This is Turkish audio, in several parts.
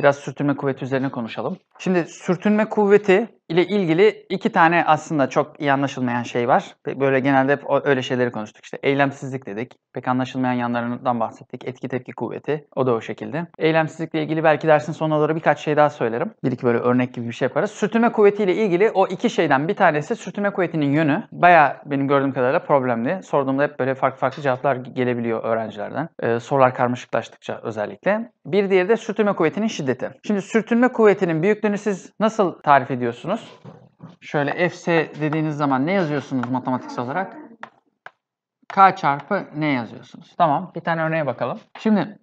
Biraz sürtünme kuvveti üzerine konuşalım. Şimdi sürtünme kuvveti ile ilgili iki tane aslında çok iyi anlaşılmayan şey var. Böyle genelde hep öyle şeyleri konuştuk. İşte eylemsizlik dedik. Pek anlaşılmayan yanlarından bahsettik. Etki tepki kuvveti. O da o şekilde. Eylemsizlikle ilgili belki dersin sonuna doğru birkaç şey daha söylerim. Bir iki böyle örnek gibi bir şey yaparız. Sürtünme kuvvetiyle ilgili o iki şeyden bir tanesi sürtünme kuvvetinin yönü. Baya benim gördüğüm kadarıyla problemli. Sorduğumda hep böyle farklı farklı cevaplar gelebiliyor öğrencilerden. Ee, sorular karmaşıklaştıkça özellikle. Bir diğeri de sürtünme kuvvetinin şiddeti. Şimdi sürtünme kuvvetinin büyüklüğünü siz nasıl tarif ediyorsunuz? yazıyoruz? Şöyle fs dediğiniz zaman ne yazıyorsunuz matematiksel olarak? K çarpı ne yazıyorsunuz? Tamam bir tane örneğe bakalım. Şimdi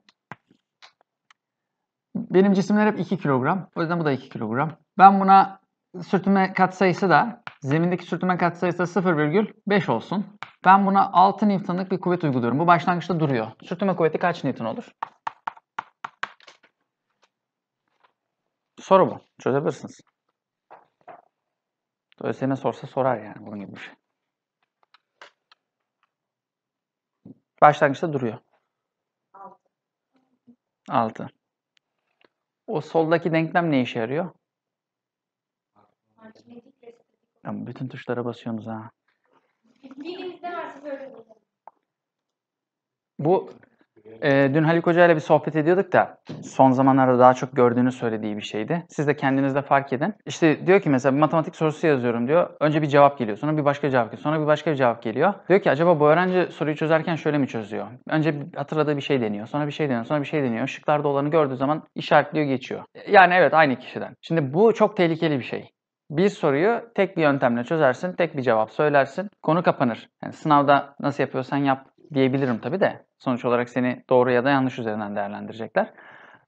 benim cisimler hep 2 kilogram. O yüzden bu da 2 kilogram. Ben buna sürtünme katsayısı da zemindeki sürtünme katsayısı da 0,5 olsun. Ben buna 6 Newton'lık bir kuvvet uyguluyorum. Bu başlangıçta duruyor. Sürtünme kuvveti kaç Newton olur? Soru bu. Çözebilirsiniz. Dolayısıyla sorsa sorar yani bunun gibi bir şey. Başlangıçta duruyor. 6. O soldaki denklem ne işe yarıyor? Ya bütün tuşlara basıyorsunuz ha. Bu e, dün Haluk Hoca ile bir sohbet ediyorduk da son zamanlarda daha çok gördüğünü söylediği bir şeydi. Siz de kendinizde fark edin. İşte diyor ki mesela bir matematik sorusu yazıyorum diyor. Önce bir cevap geliyor. Sonra bir başka cevap geliyor. Sonra bir başka bir cevap geliyor. Diyor ki acaba bu öğrenci soruyu çözerken şöyle mi çözüyor? Önce hatırladığı bir şey deniyor. Sonra bir şey deniyor. Sonra bir şey deniyor. Şıklarda olanı gördüğü zaman işaretliyor geçiyor. Yani evet aynı kişiden. Şimdi bu çok tehlikeli bir şey. Bir soruyu tek bir yöntemle çözersin, tek bir cevap söylersin, konu kapanır. Yani sınavda nasıl yapıyorsan yap diyebilirim tabii de. Sonuç olarak seni doğru ya da yanlış üzerinden değerlendirecekler.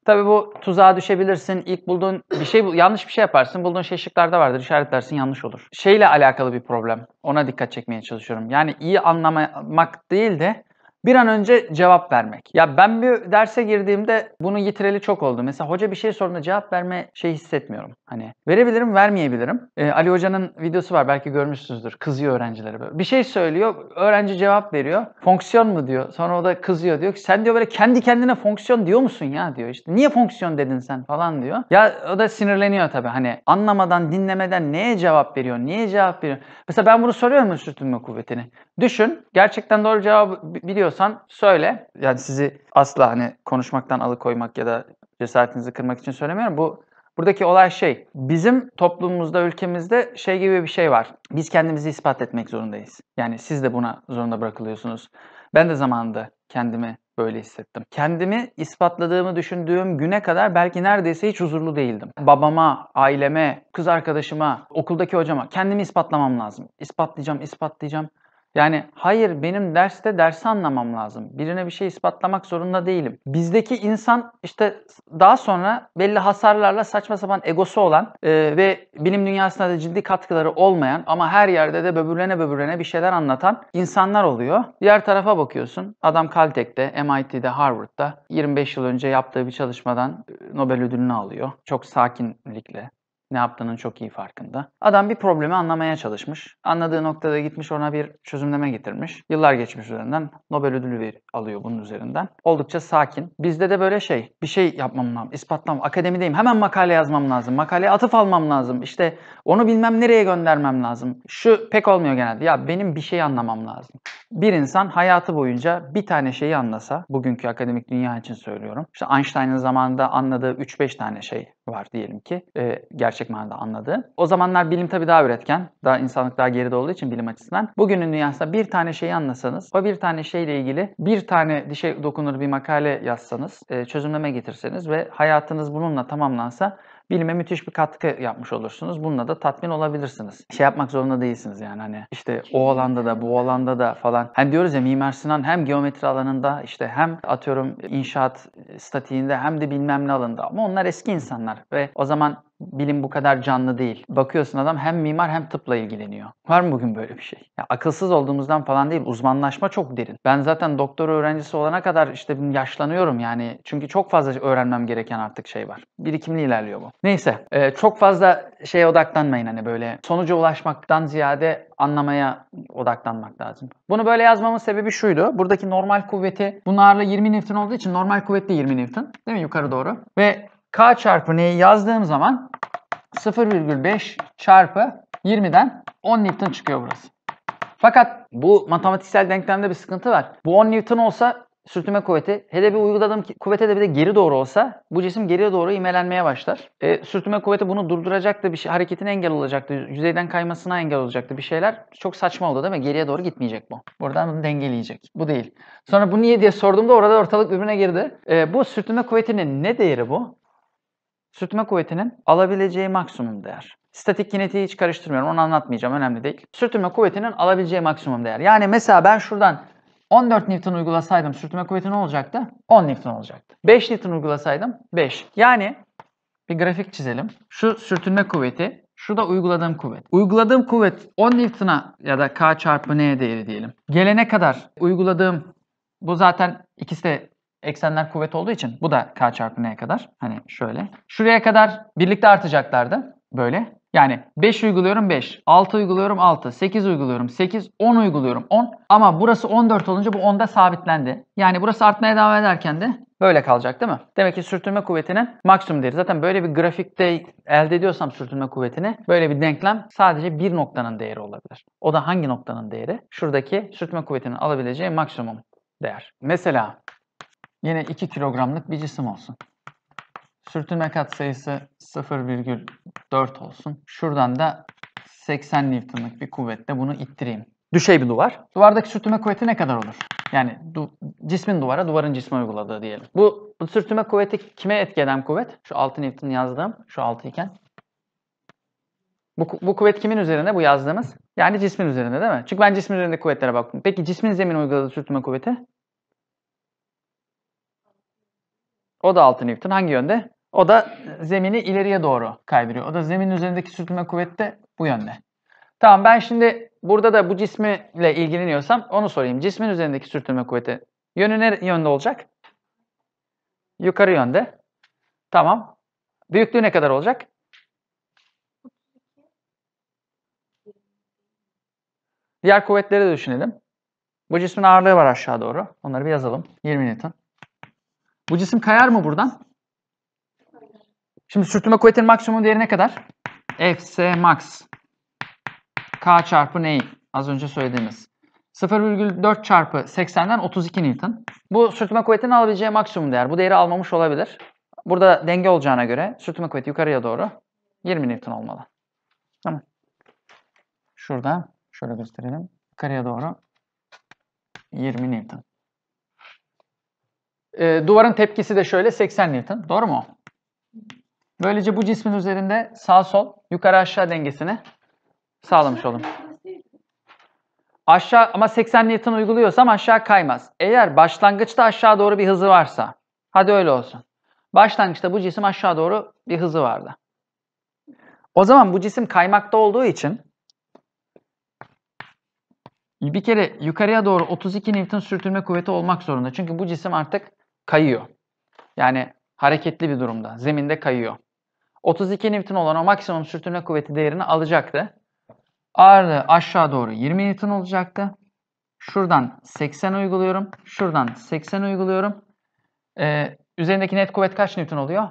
Tabii bu tuzağa düşebilirsin. İlk bulduğun bir şey, yanlış bir şey yaparsın. Bulduğun şey şıklarda vardır. İşaretlersin yanlış olur. Şeyle alakalı bir problem. Ona dikkat çekmeye çalışıyorum. Yani iyi anlamak değil de bir an önce cevap vermek. Ya ben bir derse girdiğimde bunu yitireli çok oldu. Mesela hoca bir şey sorduğunda cevap verme şey hissetmiyorum. Hani verebilirim, vermeyebilirim. Ee, Ali Hoca'nın videosu var belki görmüşsünüzdür. Kızıyor öğrencilere böyle. Bir şey söylüyor, öğrenci cevap veriyor. Fonksiyon mu diyor. Sonra o da kızıyor diyor ki sen diyor böyle kendi kendine fonksiyon diyor musun ya diyor işte. Niye fonksiyon dedin sen falan diyor. Ya o da sinirleniyor tabii. Hani anlamadan, dinlemeden neye cevap veriyor, niye cevap veriyor. Mesela ben bunu soruyorum sürtünme kuvvetini. Düşün, gerçekten doğru cevabı biliyor biliyorsan söyle. Yani sizi asla hani konuşmaktan alıkoymak ya da cesaretinizi kırmak için söylemiyorum. Bu Buradaki olay şey, bizim toplumumuzda, ülkemizde şey gibi bir şey var. Biz kendimizi ispat etmek zorundayız. Yani siz de buna zorunda bırakılıyorsunuz. Ben de zamanında kendimi böyle hissettim. Kendimi ispatladığımı düşündüğüm güne kadar belki neredeyse hiç huzurlu değildim. Babama, aileme, kız arkadaşıma, okuldaki hocama kendimi ispatlamam lazım. İspatlayacağım, ispatlayacağım. Yani hayır benim derste dersi anlamam lazım. Birine bir şey ispatlamak zorunda değilim. Bizdeki insan işte daha sonra belli hasarlarla saçma sapan egosu olan e, ve bilim dünyasına da ciddi katkıları olmayan ama her yerde de böbürlene böbürlene bir şeyler anlatan insanlar oluyor. Diğer tarafa bakıyorsun. Adam Caltech'te, MIT'de, Harvard'da 25 yıl önce yaptığı bir çalışmadan Nobel ödülünü alıyor. Çok sakinlikle, ne yaptığının çok iyi farkında. Adam bir problemi anlamaya çalışmış. Anladığı noktada gitmiş ona bir çözümleme getirmiş. Yıllar geçmiş üzerinden Nobel ödülü ver, alıyor bunun üzerinden. Oldukça sakin. Bizde de böyle şey bir şey yapmam lazım. ispatlam. Akademideyim. Hemen makale yazmam lazım. Makaleye atıf almam lazım. İşte onu bilmem nereye göndermem lazım. Şu pek olmuyor genelde. Ya benim bir şey anlamam lazım. Bir insan hayatı boyunca bir tane şeyi anlasa, bugünkü akademik dünya için söylüyorum. İşte Einstein'ın zamanında anladığı 3-5 tane şey var diyelim ki e, gerçek manada anladığı. O zamanlar bilim tabi daha üretken, daha insanlık daha geride olduğu için bilim açısından. Bugünün dünyasında bir tane şeyi anlasanız, o bir tane şeyle ilgili bir tane dişe dokunur bir makale yazsanız, e, çözümleme getirseniz ve hayatınız bununla tamamlansa bilime müthiş bir katkı yapmış olursunuz. Bununla da tatmin olabilirsiniz. Şey yapmak zorunda değilsiniz yani hani işte o alanda da bu alanda da falan. Hani diyoruz ya Mimar Sinan hem geometri alanında işte hem atıyorum inşaat statiğinde hem de bilmem ne alanında. Ama onlar eski insanlar ve o zaman bilim bu kadar canlı değil. Bakıyorsun adam hem mimar hem tıpla ilgileniyor. Var mı bugün böyle bir şey? Ya akılsız olduğumuzdan falan değil. Uzmanlaşma çok derin. Ben zaten doktor öğrencisi olana kadar işte yaşlanıyorum yani. Çünkü çok fazla öğrenmem gereken artık şey var. Birikimli ilerliyor bu. Neyse. E, çok fazla şeye odaklanmayın hani böyle. Sonuca ulaşmaktan ziyade anlamaya odaklanmak lazım. Bunu böyle yazmamın sebebi şuydu. Buradaki normal kuvveti bunun ağırlığı 20 Newton olduğu için normal kuvvetli 20 Newton. Değil mi? Yukarı doğru. Ve K çarpı N'yi yazdığım zaman 0,5 çarpı 20'den 10 Newton çıkıyor burası. Fakat bu matematiksel denklemde bir sıkıntı var. Bu 10 Newton olsa sürtünme kuvveti. Hele bir uyguladığım kuvvete de bir de geri doğru olsa bu cisim geriye doğru imelenmeye başlar. E, sürtünme kuvveti bunu durduracak da bir şey, hareketine engel olacaktı, yüzeyden kaymasına engel olacaktı bir şeyler. Çok saçma oldu değil mi? Geriye doğru gitmeyecek bu. Buradan bunu dengeleyecek. Bu değil. Sonra bu niye diye sorduğumda orada ortalık birbirine girdi. E, bu sürtünme kuvvetinin ne değeri bu? Sürtme kuvvetinin alabileceği maksimum değer. Statik kinetiği hiç karıştırmıyorum. Onu anlatmayacağım. Önemli değil. Sürtünme kuvvetinin alabileceği maksimum değer. Yani mesela ben şuradan 14 Newton uygulasaydım sürtünme kuvveti ne olacaktı? 10 Newton olacaktı. 5 Newton uygulasaydım 5. Yani bir grafik çizelim. Şu sürtünme kuvveti, şu da uyguladığım kuvvet. Uyguladığım kuvvet 10 Newton'a ya da K çarpı N değeri diyelim. Gelene kadar uyguladığım bu zaten ikisi de eksenler kuvvet olduğu için bu da k çarpı n'ye kadar. Hani şöyle. Şuraya kadar birlikte artacaklardı. Böyle. Yani 5 uyguluyorum 5, 6 uyguluyorum 6, 8 uyguluyorum 8, 10 uyguluyorum 10. Ama burası 14 olunca bu 10'da sabitlendi. Yani burası artmaya devam ederken de böyle kalacak değil mi? Demek ki sürtünme kuvvetinin maksimum değeri. Zaten böyle bir grafikte elde ediyorsam sürtünme kuvvetini böyle bir denklem sadece bir noktanın değeri olabilir. O da hangi noktanın değeri? Şuradaki sürtünme kuvvetinin alabileceği maksimum değer. Mesela Yine 2 kilogramlık bir cisim olsun. Sürtünme kat sayısı 0,4 olsun. Şuradan da 80 Newton'lık bir kuvvetle bunu ittireyim. Düşey bir duvar. Duvardaki sürtünme kuvveti ne kadar olur? Yani du cismin duvara, duvarın cisme uyguladığı diyelim. Bu, bu sürtünme kuvveti kime etki eden kuvvet? Şu 6 Newton yazdığım, şu 6 iken. Bu, bu kuvvet kimin üzerinde bu yazdığımız? Yani cismin üzerinde değil mi? Çünkü ben cismin üzerinde kuvvetlere baktım. Peki cismin zemin uyguladığı sürtünme kuvveti? O da 6 Newton. Hangi yönde? O da zemini ileriye doğru kaydırıyor. O da zeminin üzerindeki sürtünme kuvveti de bu yönde. Tamam ben şimdi burada da bu cismiyle ilgileniyorsam onu sorayım. Cismin üzerindeki sürtünme kuvveti yönü ne yönde olacak? Yukarı yönde. Tamam. Büyüklüğü ne kadar olacak? Diğer kuvvetleri de düşünelim. Bu cismin ağırlığı var aşağı doğru. Onları bir yazalım. 20 Newton. Bu cisim kayar mı buradan? Şimdi sürtünme kuvvetinin maksimum değeri ne kadar? Fs max. K çarpı neyi? Az önce söylediğimiz. 0,4 çarpı 80'den 32 Newton. Bu sürtünme kuvvetinin alabileceği maksimum değer. Bu değeri almamış olabilir. Burada denge olacağına göre sürtünme kuvveti yukarıya doğru 20 Newton olmalı. Tamam. Şurada şöyle gösterelim. Yukarıya doğru 20 Newton. E, duvarın tepkisi de şöyle 80 Newton. Doğru mu? Böylece bu cismin üzerinde sağ sol yukarı aşağı dengesini sağlamış olun. Aşağı ama 80 Newton uyguluyorsam aşağı kaymaz. Eğer başlangıçta aşağı doğru bir hızı varsa hadi öyle olsun. Başlangıçta bu cisim aşağı doğru bir hızı vardı. O zaman bu cisim kaymakta olduğu için bir kere yukarıya doğru 32 Newton sürtünme kuvveti olmak zorunda. Çünkü bu cisim artık kayıyor. Yani hareketli bir durumda. Zeminde kayıyor. 32 Newton olan o maksimum sürtünme kuvveti değerini alacaktı. Ağırlığı aşağı doğru 20 Newton olacaktı. Şuradan 80 uyguluyorum. Şuradan 80 uyguluyorum. Ee, üzerindeki net kuvvet kaç Newton oluyor?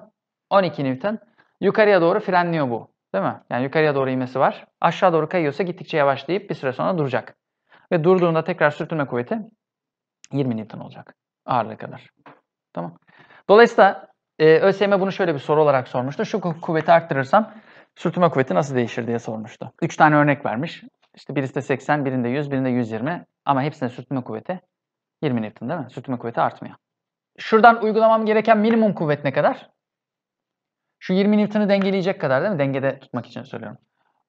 12 Newton. Yukarıya doğru frenliyor bu. Değil mi? Yani yukarıya doğru inmesi var. Aşağı doğru kayıyorsa gittikçe yavaşlayıp bir süre sonra duracak. Ve durduğunda tekrar sürtünme kuvveti 20 Newton olacak. Ağırlığı kadar. Tamam. Dolayısıyla e, ÖSYM bunu şöyle bir soru olarak sormuştu. Şu kuvveti arttırırsam sürtünme kuvveti nasıl değişir diye sormuştu. 3 tane örnek vermiş. İşte birisi de 80, birinde 100, birinde 120 ama hepsinde sürtünme kuvveti 20 Newton değil mi? Sürtünme kuvveti artmıyor. Şuradan uygulamam gereken minimum kuvvet ne kadar? Şu 20 newton'u dengeleyecek kadar değil mi? Dengede tutmak için söylüyorum.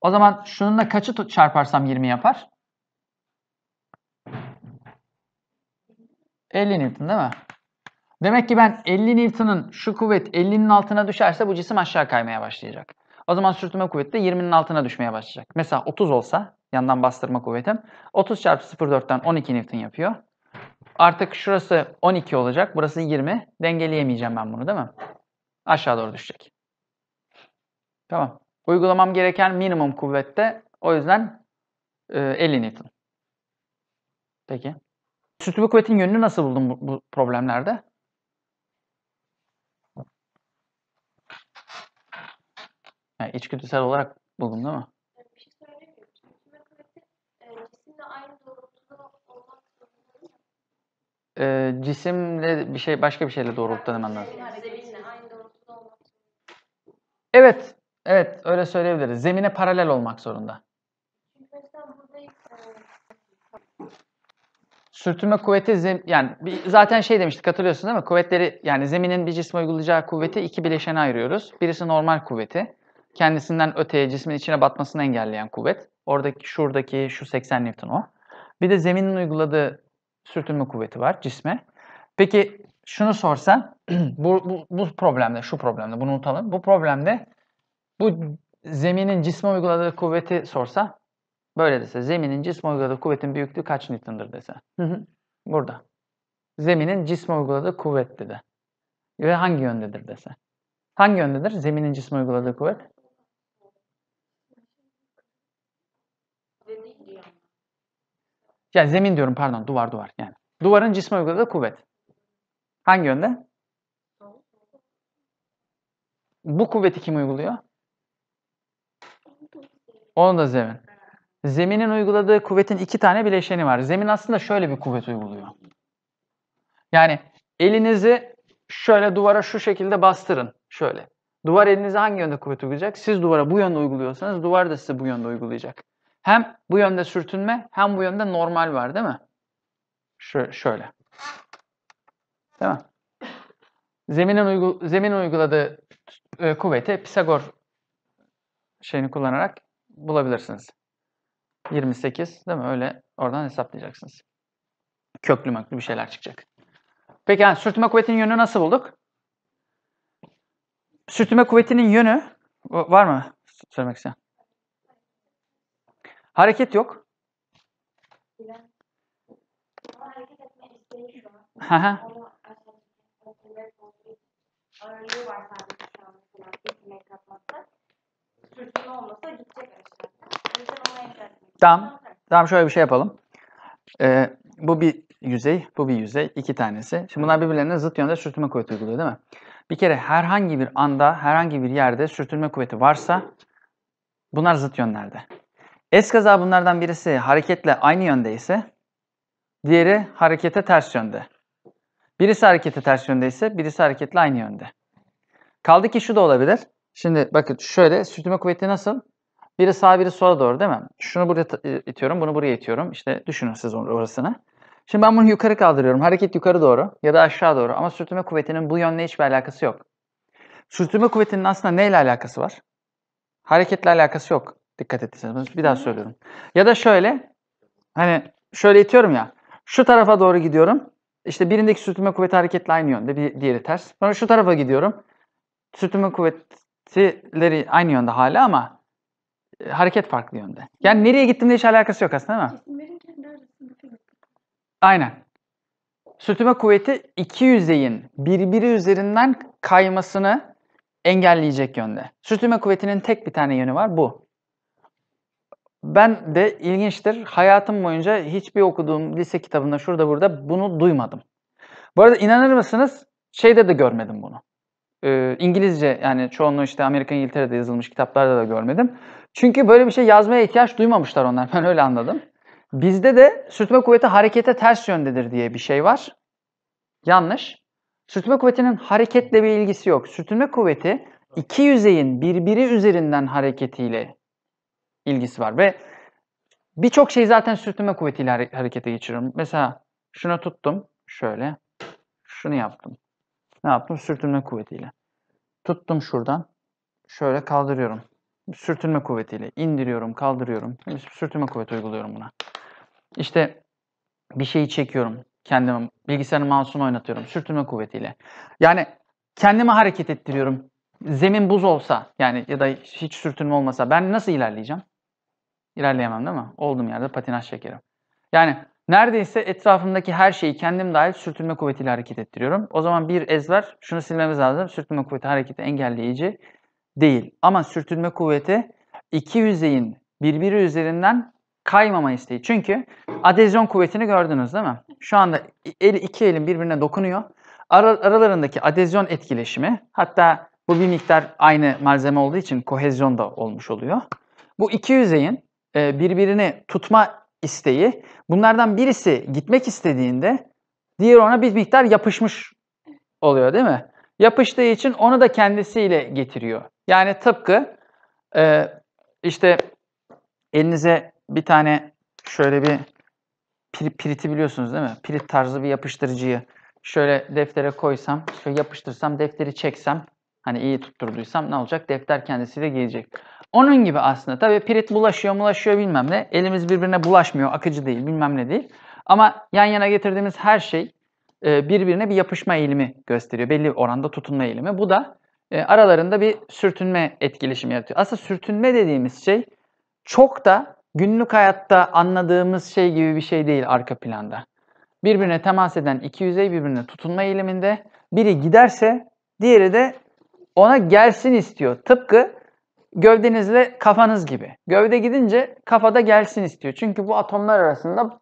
O zaman şununla kaçı çarparsam 20 yapar? 50 Newton değil mi? Demek ki ben 50 newton'un şu kuvvet 50'nin altına düşerse bu cisim aşağı kaymaya başlayacak. O zaman sürtünme kuvveti de 20'nin altına düşmeye başlayacak. Mesela 30 olsa yandan bastırma kuvvetim 30 çarpı 0.4'ten 12 Newton yapıyor. Artık şurası 12 olacak. Burası 20. Dengeleyemeyeceğim ben bunu değil mi? Aşağı doğru düşecek. Tamam. Uygulamam gereken minimum kuvvette o yüzden 50 e, Newton. Peki. Sürtünme kuvvetin yönünü nasıl buldun bu problemlerde? Yani içgüdüsel olarak buldum değil mi? e, cisimle aynı doğrultuda olmak zorunda. cisimle bir şey başka bir şeyle doğrultuda hemen lazım. Şey evet. Evet öyle söyleyebiliriz. Zemine paralel olmak zorunda. sürtünme kuvveti zem yani bir, zaten şey demiştik hatırlıyorsun değil mi? Kuvvetleri yani zeminin bir cisme uygulayacağı kuvveti iki bileşene ayırıyoruz. Birisi normal kuvveti, kendisinden öteye cismin içine batmasını engelleyen kuvvet. Oradaki şuradaki şu 80 Newton o. Bir de zeminin uyguladığı sürtünme kuvveti var cisme. Peki şunu sorsan bu, bu, bu problemde şu problemde bunu unutalım. Bu problemde bu zeminin cisme uyguladığı kuvveti sorsa böyle dese zeminin cisme uyguladığı kuvvetin büyüklüğü kaç Newton'dır dese. Burada. Zeminin cisme uyguladığı kuvvet dedi. Ve hangi yöndedir dese. Hangi yöndedir zeminin cisme uyguladığı kuvvet? Ya zemin diyorum pardon duvar duvar yani. Duvarın cisme uyguladığı kuvvet. Hangi yönde? Bu kuvveti kim uyguluyor? Onu da zemin. Zeminin uyguladığı kuvvetin iki tane bileşeni var. Zemin aslında şöyle bir kuvvet uyguluyor. Yani elinizi şöyle duvara şu şekilde bastırın. Şöyle. Duvar elinizi hangi yönde kuvvet uygulayacak? Siz duvara bu yönde uyguluyorsanız duvar da size bu yönde uygulayacak. Hem bu yönde sürtünme hem bu yönde normal var değil mi? şöyle. Değil mi? Zeminin, uygul zemin uyguladığı e, kuvveti Pisagor şeyini kullanarak bulabilirsiniz. 28 değil mi? Öyle oradan hesaplayacaksınız. Köklü möklü bir şeyler çıkacak. Peki yani sürtünme kuvvetinin yönü nasıl bulduk? Sürtünme kuvvetinin yönü var mı? Söylemek isteyen. Hareket yok. Tamam. Tamam şöyle bir şey yapalım. Ee, bu bir yüzey, bu bir yüzey. iki tanesi. Şimdi bunlar birbirlerine zıt yönde sürtünme kuvveti uyguluyor değil mi? Bir kere herhangi bir anda, herhangi bir yerde sürtünme kuvveti varsa bunlar zıt yönlerde. Eskaza bunlardan birisi hareketle aynı yönde ise diğeri harekete ters yönde. Birisi harekete ters yönde ise birisi hareketle aynı yönde. Kaldı ki şu da olabilir. Şimdi bakın şöyle sürtünme kuvveti nasıl? Biri sağa biri sola doğru değil mi? Şunu buraya e, itiyorum, bunu buraya itiyorum. İşte düşünün siz orasını. Şimdi ben bunu yukarı kaldırıyorum. Hareket yukarı doğru ya da aşağı doğru. Ama sürtünme kuvvetinin bu yönle hiçbir alakası yok. Sürtünme kuvvetinin aslında neyle alakası var? Hareketle alakası yok. Dikkat ettiyseniz. Bir daha söylüyorum. Ya da şöyle. Hani şöyle itiyorum ya. Şu tarafa doğru gidiyorum. İşte birindeki sürtünme kuvveti hareketle aynı yönde. Bir diğeri ters. Sonra şu tarafa gidiyorum. Sürtünme kuvvetleri aynı yönde hala ama e, hareket farklı yönde. Yani nereye gittiğimle hiç alakası yok aslında değil mi? Aynen. Sürtünme kuvveti iki yüzeyin birbiri üzerinden kaymasını engelleyecek yönde. Sürtünme kuvvetinin tek bir tane yönü var bu. Ben de ilginçtir. Hayatım boyunca hiçbir okuduğum lise kitabında şurada burada bunu duymadım. Bu arada inanır mısınız? Şeyde de görmedim bunu. Ee, İngilizce yani çoğunluğu işte Amerika İngiltere'de yazılmış kitaplarda da görmedim. Çünkü böyle bir şey yazmaya ihtiyaç duymamışlar onlar. Ben öyle anladım. Bizde de sürtme kuvveti harekete ters yöndedir diye bir şey var. Yanlış. Sürtme kuvvetinin hareketle bir ilgisi yok. Sürtünme kuvveti iki yüzeyin birbiri üzerinden hareketiyle ilgisi var ve birçok şey zaten sürtünme kuvvetiyle harekete geçiriyorum. Mesela şunu tuttum şöyle. Şunu yaptım. Ne yaptım? Sürtünme kuvvetiyle. Tuttum şuradan. Şöyle kaldırıyorum. Sürtünme kuvvetiyle indiriyorum, kaldırıyorum. Sürtünme kuvveti uyguluyorum buna. İşte bir şeyi çekiyorum kendimi. Bilgisayarın mouse'unu oynatıyorum sürtünme kuvvetiyle. Yani kendimi hareket ettiriyorum. Zemin buz olsa yani ya da hiç sürtünme olmasa ben nasıl ilerleyeceğim? İlerleyemem değil mi? Olduğum yerde patinaj çekerim. Yani neredeyse etrafımdaki her şeyi kendim dahil sürtünme kuvvetiyle hareket ettiriyorum. O zaman bir ezber şunu silmemiz lazım. Sürtünme kuvveti hareketi engelleyici değil. Ama sürtünme kuvveti iki yüzeyin birbiri üzerinden kaymama isteği. Çünkü adezyon kuvvetini gördünüz değil mi? Şu anda el, iki elin birbirine dokunuyor. Ar aralarındaki adezyon etkileşimi hatta bu bir miktar aynı malzeme olduğu için kohezyon da olmuş oluyor. Bu iki yüzeyin e, birbirini tutma isteği. Bunlardan birisi gitmek istediğinde diğer ona bir miktar yapışmış oluyor değil mi? Yapıştığı için onu da kendisiyle getiriyor. Yani tıpkı e, işte elinize bir tane şöyle bir pir, piriti biliyorsunuz değil mi? Pirit tarzı bir yapıştırıcıyı şöyle deftere koysam, şöyle yapıştırsam, defteri çeksem, hani iyi tutturduysam ne olacak? Defter kendisiyle gelecek. Onun gibi aslında. Tabii pirit bulaşıyor bulaşıyor bilmem ne. Elimiz birbirine bulaşmıyor. Akıcı değil bilmem ne değil. Ama yan yana getirdiğimiz her şey e, birbirine bir yapışma eğilimi gösteriyor. Belli oranda tutunma eğilimi. Bu da e, aralarında bir sürtünme etkileşimi yaratıyor. Aslında sürtünme dediğimiz şey çok da günlük hayatta anladığımız şey gibi bir şey değil arka planda. Birbirine temas eden iki yüzey birbirine tutunma eğiliminde biri giderse diğeri de ona gelsin istiyor. Tıpkı Gövdenizle kafanız gibi. Gövde gidince kafada gelsin istiyor. Çünkü bu atomlar arasında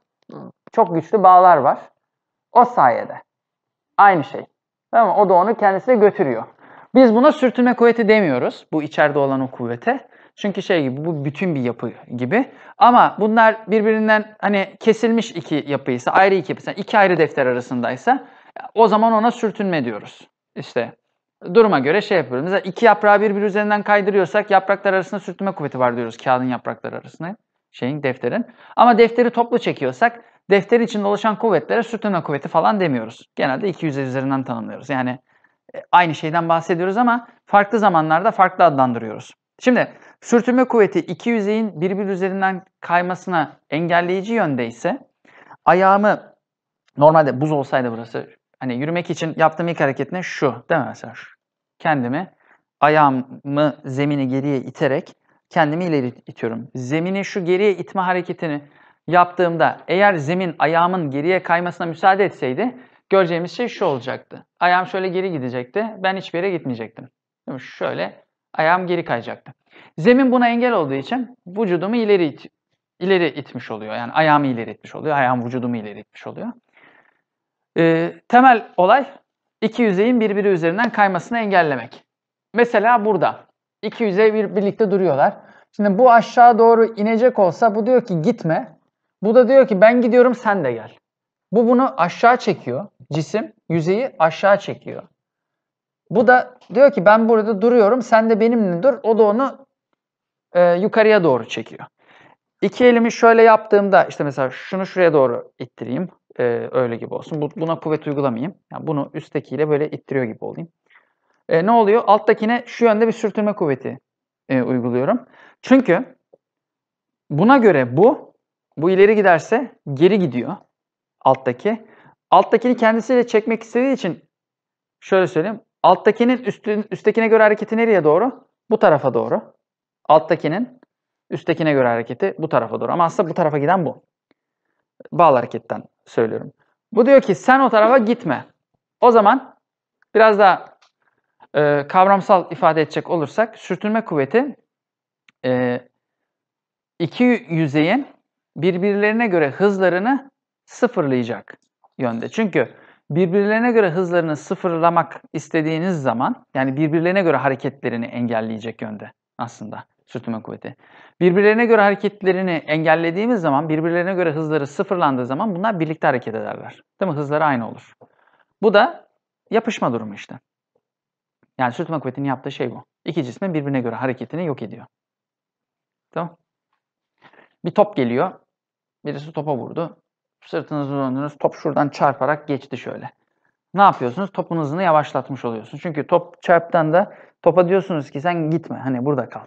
çok güçlü bağlar var. O sayede. Aynı şey. Tamam O da onu kendisine götürüyor. Biz buna sürtünme kuvveti demiyoruz. Bu içeride olan o kuvvete. Çünkü şey gibi bu bütün bir yapı gibi. Ama bunlar birbirinden hani kesilmiş iki yapıysa, ayrı iki yapıysa, iki ayrı defter arasındaysa o zaman ona sürtünme diyoruz. İşte duruma göre şey yapıyoruz. Mesela iki yaprağı birbiri üzerinden kaydırıyorsak yapraklar arasında sürtünme kuvveti var diyoruz kağıdın yaprakları arasında. Şeyin, defterin. Ama defteri toplu çekiyorsak defter içinde oluşan kuvvetlere sürtünme kuvveti falan demiyoruz. Genelde 200 üzerinden tanımlıyoruz. Yani e, aynı şeyden bahsediyoruz ama farklı zamanlarda farklı adlandırıyoruz. Şimdi sürtünme kuvveti iki yüzeyin birbiri üzerinden kaymasına engelleyici yönde ise ayağımı normalde buz olsaydı burası hani yürümek için yaptığım ilk hareket ne? Şu değil mi mesela? Şu. Kendimi ayağımı zemini geriye iterek kendimi ileri itiyorum. Zemini şu geriye itme hareketini yaptığımda eğer zemin ayağımın geriye kaymasına müsaade etseydi göreceğimiz şey şu olacaktı. Ayağım şöyle geri gidecekti. Ben hiçbir yere gitmeyecektim. Değil mi? Şöyle ayağım geri kayacaktı. Zemin buna engel olduğu için vücudumu ileri it ileri itmiş oluyor. Yani ayağımı ileri itmiş oluyor. Ayağım vücudumu ileri itmiş oluyor. E, temel olay iki yüzeyin birbiri üzerinden kaymasını engellemek. Mesela burada iki yüzey bir, birlikte duruyorlar. Şimdi bu aşağı doğru inecek olsa bu diyor ki gitme. Bu da diyor ki ben gidiyorum sen de gel. Bu bunu aşağı çekiyor. Cisim yüzeyi aşağı çekiyor. Bu da diyor ki ben burada duruyorum sen de benimle dur. O da onu e, yukarıya doğru çekiyor. İki elimi şöyle yaptığımda işte mesela şunu şuraya doğru ittireyim e, öyle gibi olsun. Bu, buna kuvvet uygulamayayım. Yani bunu üsttekiyle böyle ittiriyor gibi olayım. E, ne oluyor? Alttakine şu yönde bir sürtünme kuvveti e, uyguluyorum. Çünkü buna göre bu, bu ileri giderse geri gidiyor alttaki. Alttakini kendisiyle çekmek istediği için şöyle söyleyeyim. Alttakinin üstün, üsttekine göre hareketi nereye doğru? Bu tarafa doğru. Alttakinin üsttekine göre hareketi bu tarafa doğru. Ama aslında bu tarafa giden bu. Bağlı hareketten söylüyorum. Bu diyor ki sen o tarafa gitme. O zaman biraz daha e, kavramsal ifade edecek olursak sürtünme kuvveti e, iki yüzeyin birbirlerine göre hızlarını sıfırlayacak yönde. Çünkü birbirlerine göre hızlarını sıfırlamak istediğiniz zaman yani birbirlerine göre hareketlerini engelleyecek yönde aslında sürtünme kuvveti. Birbirlerine göre hareketlerini engellediğimiz zaman, birbirlerine göre hızları sıfırlandığı zaman bunlar birlikte hareket ederler. Değil mi? Hızları aynı olur. Bu da yapışma durumu işte. Yani sürtünme kuvvetinin yaptığı şey bu. İki cismin birbirine göre hareketini yok ediyor. Tamam. Bir top geliyor. Birisi topa vurdu. Sırtınızı döndünüz. Top şuradan çarparak geçti şöyle. Ne yapıyorsunuz? Topun hızını yavaşlatmış oluyorsunuz. Çünkü top çarptan da topa diyorsunuz ki sen gitme. Hani burada kal.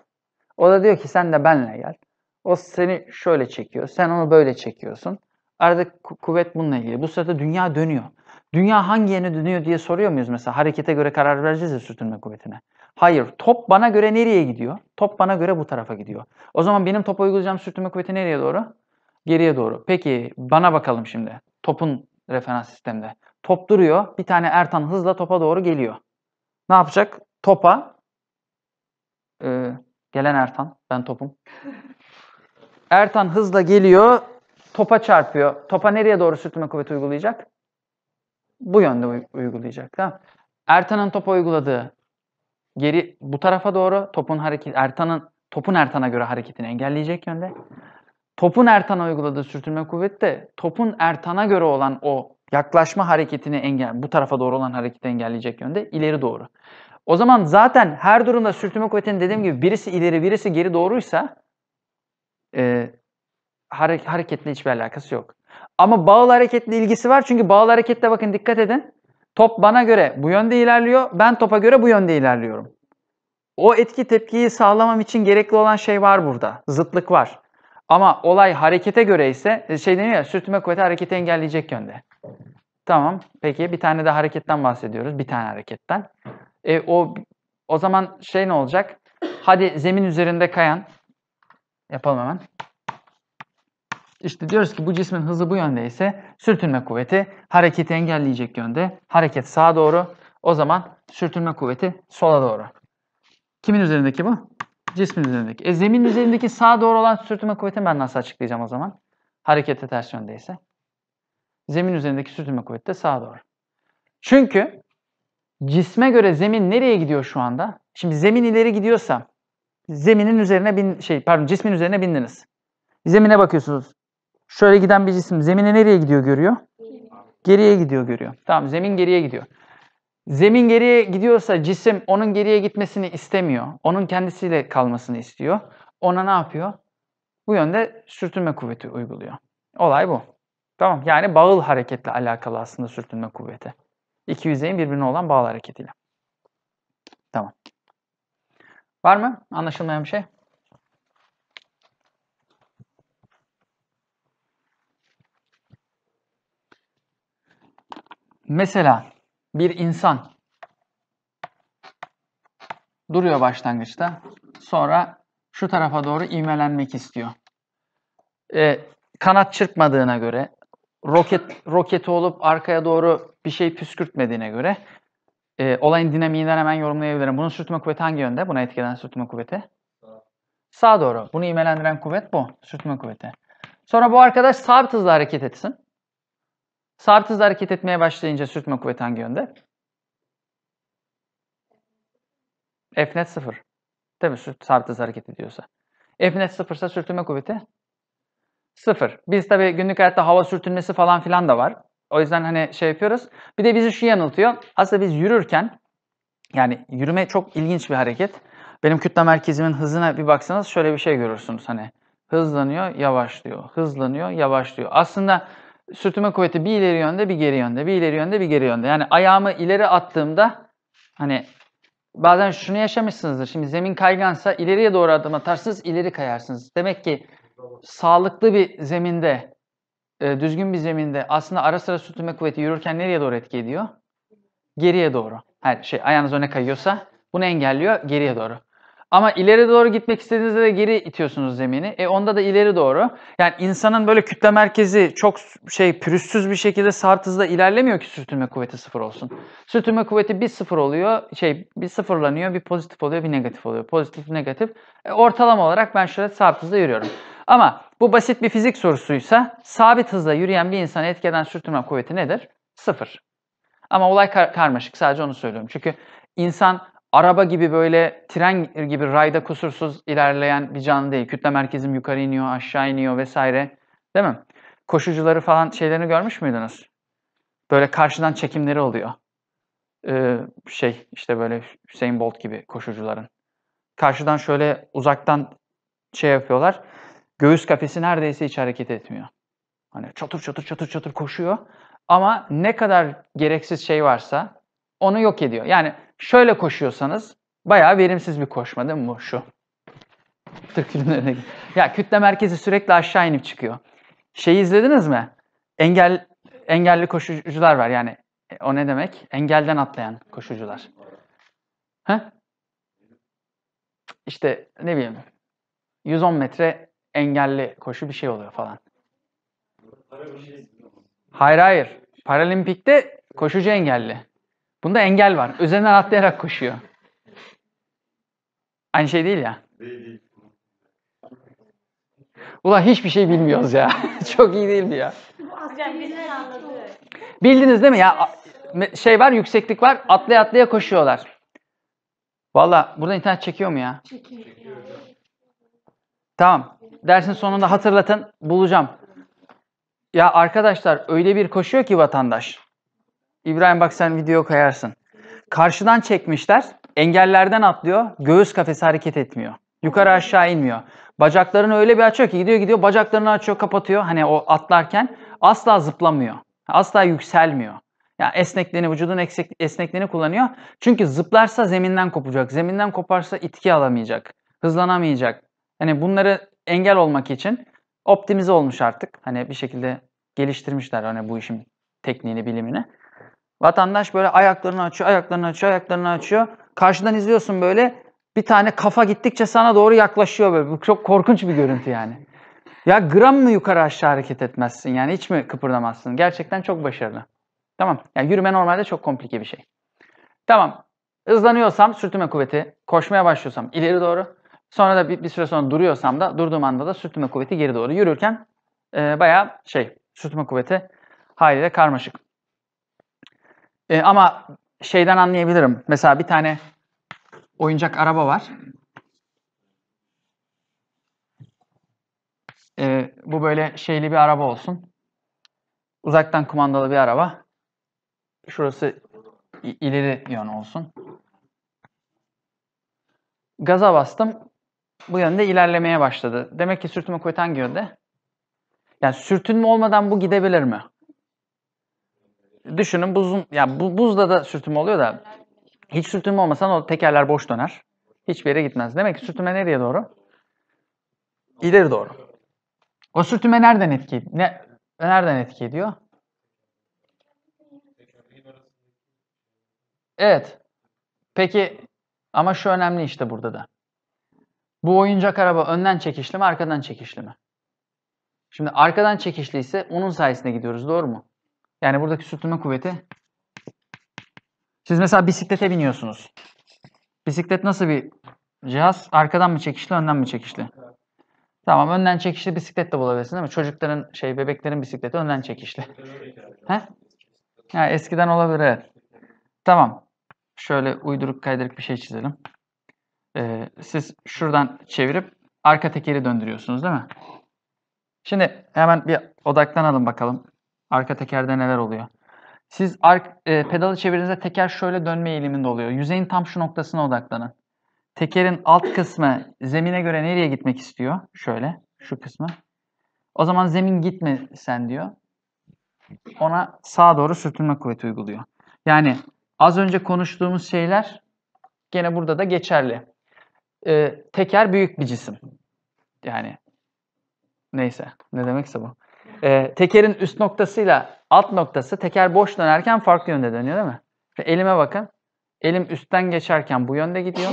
O da diyor ki sen de benle gel. O seni şöyle çekiyor. Sen onu böyle çekiyorsun. Arada kuvvet bununla ilgili. Bu sırada dünya dönüyor. Dünya hangi yöne dönüyor diye soruyor muyuz mesela? Harekete göre karar vereceğiz ya sürtünme kuvvetine. Hayır. Top bana göre nereye gidiyor? Top bana göre bu tarafa gidiyor. O zaman benim topa uygulayacağım sürtünme kuvveti nereye doğru? Geriye doğru. Peki bana bakalım şimdi. Topun referans sistemde. Top duruyor. Bir tane Ertan hızla topa doğru geliyor. Ne yapacak? Topa e, Gelen Ertan. Ben topum. Ertan hızla geliyor. Topa çarpıyor. Topa nereye doğru sürtünme kuvveti uygulayacak? Bu yönde uygulayacak. Tamam. Ertan'ın topa uyguladığı geri bu tarafa doğru topun hareket Ertan'ın topun Ertan'a göre hareketini engelleyecek yönde. Topun Ertan'a uyguladığı sürtünme kuvveti de topun Ertan'a göre olan o yaklaşma hareketini engel bu tarafa doğru olan hareketi engelleyecek yönde ileri doğru. O zaman zaten her durumda sürtünme kuvvetinin dediğim gibi birisi ileri birisi geri doğruysa e, hare- hareketle hiçbir alakası yok. Ama bağlı hareketle ilgisi var. Çünkü bağlı hareketle bakın dikkat edin. Top bana göre bu yönde ilerliyor. Ben topa göre bu yönde ilerliyorum. O etki tepkiyi sağlamam için gerekli olan şey var burada. Zıtlık var. Ama olay harekete göre ise e, şey deniyor ya sürtünme kuvveti hareketi engelleyecek yönde. Tamam. Peki bir tane de hareketten bahsediyoruz. Bir tane hareketten. E, o o zaman şey ne olacak? Hadi zemin üzerinde kayan yapalım hemen. İşte diyoruz ki bu cismin hızı bu yönde ise sürtünme kuvveti hareketi engelleyecek yönde. Hareket sağa doğru. O zaman sürtünme kuvveti sola doğru. Kimin üzerindeki bu? Cismin üzerindeki. E zemin üzerindeki sağa doğru olan sürtünme kuvveti ben nasıl açıklayacağım o zaman? Harekette ters yönde ise. Zemin üzerindeki sürtünme kuvveti de sağa doğru. Çünkü cisme göre zemin nereye gidiyor şu anda? Şimdi zemin ileri gidiyorsa zeminin üzerine bin şey pardon cismin üzerine bindiniz. Zemine bakıyorsunuz. Şöyle giden bir cisim zemine nereye gidiyor görüyor? Geriye gidiyor görüyor. Tamam zemin geriye gidiyor. Zemin geriye gidiyorsa cisim onun geriye gitmesini istemiyor. Onun kendisiyle kalmasını istiyor. Ona ne yapıyor? Bu yönde sürtünme kuvveti uyguluyor. Olay bu. Tamam yani bağıl hareketle alakalı aslında sürtünme kuvveti. İki yüzeyin birbirine olan bağlı hareketiyle. Tamam. Var mı anlaşılmayan bir şey? Mesela bir insan duruyor başlangıçta. Sonra şu tarafa doğru ivmelenmek istiyor. Ee, kanat çırpmadığına göre roket roketi olup arkaya doğru bir şey püskürtmediğine göre e, olayın dinamiğinden hemen yorumlayabilirim. Bunun sürtünme kuvveti hangi yönde? Buna etkilenen sürtünme kuvveti. Sağa Sağ doğru. Bunu imelendiren kuvvet bu. Sürtünme kuvveti. Sonra bu arkadaş sabit hızla hareket etsin. Sabit hızla hareket etmeye başlayınca sürtünme kuvveti hangi yönde? F net sıfır. Tabii sabit hızla hareket ediyorsa. F net sıfırsa sürtünme kuvveti sıfır. Biz tabii günlük hayatta hava sürtünmesi falan filan da var. O yüzden hani şey yapıyoruz. Bir de bizi şu yanıltıyor. Aslında biz yürürken yani yürüme çok ilginç bir hareket. Benim kütle merkezimin hızına bir baksanız şöyle bir şey görürsünüz hani. Hızlanıyor, yavaşlıyor. Hızlanıyor, yavaşlıyor. Aslında sürtünme kuvveti bir ileri yönde, bir geri yönde, bir ileri yönde, bir geri yönde. Yani ayağımı ileri attığımda hani bazen şunu yaşamışsınızdır. Şimdi zemin kaygansa ileriye doğru adım atarsınız, ileri kayarsınız. Demek ki sağlıklı bir zeminde e, düzgün bir zeminde aslında ara sıra sürtünme kuvveti yürürken nereye doğru etki ediyor? Geriye doğru. Her şey ayağınız öne kayıyorsa bunu engelliyor geriye doğru. Ama ileri doğru gitmek istediğinizde de geri itiyorsunuz zemini. E onda da ileri doğru. Yani insanın böyle kütle merkezi çok şey pürüzsüz bir şekilde sart hızla ilerlemiyor ki sürtünme kuvveti sıfır olsun. Sürtünme kuvveti bir sıfır oluyor. Şey bir sıfırlanıyor. Bir pozitif oluyor bir negatif oluyor. Pozitif negatif. E, ortalama olarak ben şöyle sart hızla yürüyorum. Ama bu basit bir fizik sorusuysa sabit hızla yürüyen bir insanı etkeden sürtünme kuvveti nedir? Sıfır. Ama olay kar- karmaşık sadece onu söylüyorum. Çünkü insan araba gibi böyle tren gibi rayda kusursuz ilerleyen bir canlı değil. Kütle merkezim yukarı iniyor, aşağı iniyor vesaire. Değil mi? Koşucuları falan şeylerini görmüş müydünüz? Böyle karşıdan çekimleri oluyor. Ee, şey işte böyle Hüseyin Bolt gibi koşucuların. Karşıdan şöyle uzaktan şey yapıyorlar. Göğüs kafesi neredeyse hiç hareket etmiyor. Hani çatır çatır çatır çatır koşuyor. Ama ne kadar gereksiz şey varsa onu yok ediyor. Yani şöyle koşuyorsanız bayağı verimsiz bir koşma değil mi bu şu? Türk filmlerine Ya kütle merkezi sürekli aşağı inip çıkıyor. Şeyi izlediniz mi? Engel engelli koşucular var yani. E, o ne demek? Engelden atlayan koşucular. He? İşte ne bileyim 110 metre engelli koşu bir şey oluyor falan. Hayır hayır. Paralimpikte koşucu engelli. Bunda engel var. Üzerinden atlayarak koşuyor. Aynı şey değil ya. Ula hiçbir şey bilmiyoruz ya. Çok iyi değil mi ya? Şey Bildiniz değil mi ya? Şey var, yükseklik var. Atlaya atlaya koşuyorlar. Valla burada internet çekiyor mu ya? Çekiyor. Tamam. Dersin sonunda hatırlatın. Bulacağım. Ya arkadaşlar öyle bir koşuyor ki vatandaş. İbrahim bak sen video koyarsın. Karşıdan çekmişler. Engellerden atlıyor. Göğüs kafesi hareket etmiyor. Yukarı aşağı inmiyor. Bacaklarını öyle bir açıyor ki gidiyor gidiyor bacaklarını açıyor kapatıyor. Hani o atlarken asla zıplamıyor. Asla yükselmiyor. Yani esnekliğini, vücudun eksik, esnekliğini kullanıyor. Çünkü zıplarsa zeminden kopacak. Zeminden koparsa itki alamayacak. Hızlanamayacak. Hani bunları engel olmak için optimize olmuş artık. Hani bir şekilde geliştirmişler hani bu işin tekniğini, bilimini. Vatandaş böyle ayaklarını açıyor, ayaklarını açıyor, ayaklarını açıyor. Karşıdan izliyorsun böyle bir tane kafa gittikçe sana doğru yaklaşıyor böyle. Bu çok korkunç bir görüntü yani. Ya gram mı yukarı aşağı hareket etmezsin yani hiç mi kıpırdamazsın? Gerçekten çok başarılı. Tamam. Yani yürüme normalde çok komplike bir şey. Tamam. Hızlanıyorsam sürtünme kuvveti, koşmaya başlıyorsam ileri doğru, Sonra da bir, bir süre sonra duruyorsam da durduğum anda da sürtünme kuvveti geri doğru yürürken e, bayağı şey sürtünme kuvveti haliyle karmaşık. E, ama şeyden anlayabilirim. Mesela bir tane oyuncak araba var. E, bu böyle şeyli bir araba olsun. Uzaktan kumandalı bir araba. Şurası ileri yön olsun. Gaza bastım bu yönde ilerlemeye başladı. Demek ki sürtünme kuvveti hangi yönde? Yani sürtünme olmadan bu gidebilir mi? Düşünün buzun, yani bu, buzda da sürtünme oluyor da hiç sürtünme olmasa o tekerler boş döner. Hiçbir yere gitmez. Demek ki sürtünme nereye doğru? İleri doğru. O sürtünme nereden etki ne, nereden etki ediyor? Evet. Peki ama şu önemli işte burada da. Bu oyuncak araba önden çekişli mi arkadan çekişli mi? Şimdi arkadan çekişli ise onun sayesinde gidiyoruz doğru mu? Yani buradaki sürtünme kuvveti. Siz mesela bisiklete biniyorsunuz. Bisiklet nasıl bir cihaz? Arkadan mı çekişli önden mi çekişli? Tamam önden çekişli bisiklet de bulabilirsin ama Çocukların şey bebeklerin bisikleti önden çekişli. He? Ha, eskiden olabilir evet. Tamam. Şöyle uyduruk kaydırık bir şey çizelim e, siz şuradan çevirip arka tekeri döndürüyorsunuz değil mi? Şimdi hemen bir odaklanalım bakalım. Arka tekerde neler oluyor. Siz ark, e, pedalı çevirince teker şöyle dönme eğiliminde oluyor. Yüzeyin tam şu noktasına odaklanın. Tekerin alt kısmı zemine göre nereye gitmek istiyor? Şöyle şu kısmı. O zaman zemin gitme sen diyor. Ona sağa doğru sürtünme kuvveti uyguluyor. Yani az önce konuştuğumuz şeyler gene burada da geçerli e, teker büyük bir cisim. Yani neyse ne demekse bu. E, tekerin üst noktasıyla alt noktası teker boş dönerken farklı yönde dönüyor değil mi? Şimdi elime bakın. Elim üstten geçerken bu yönde gidiyor.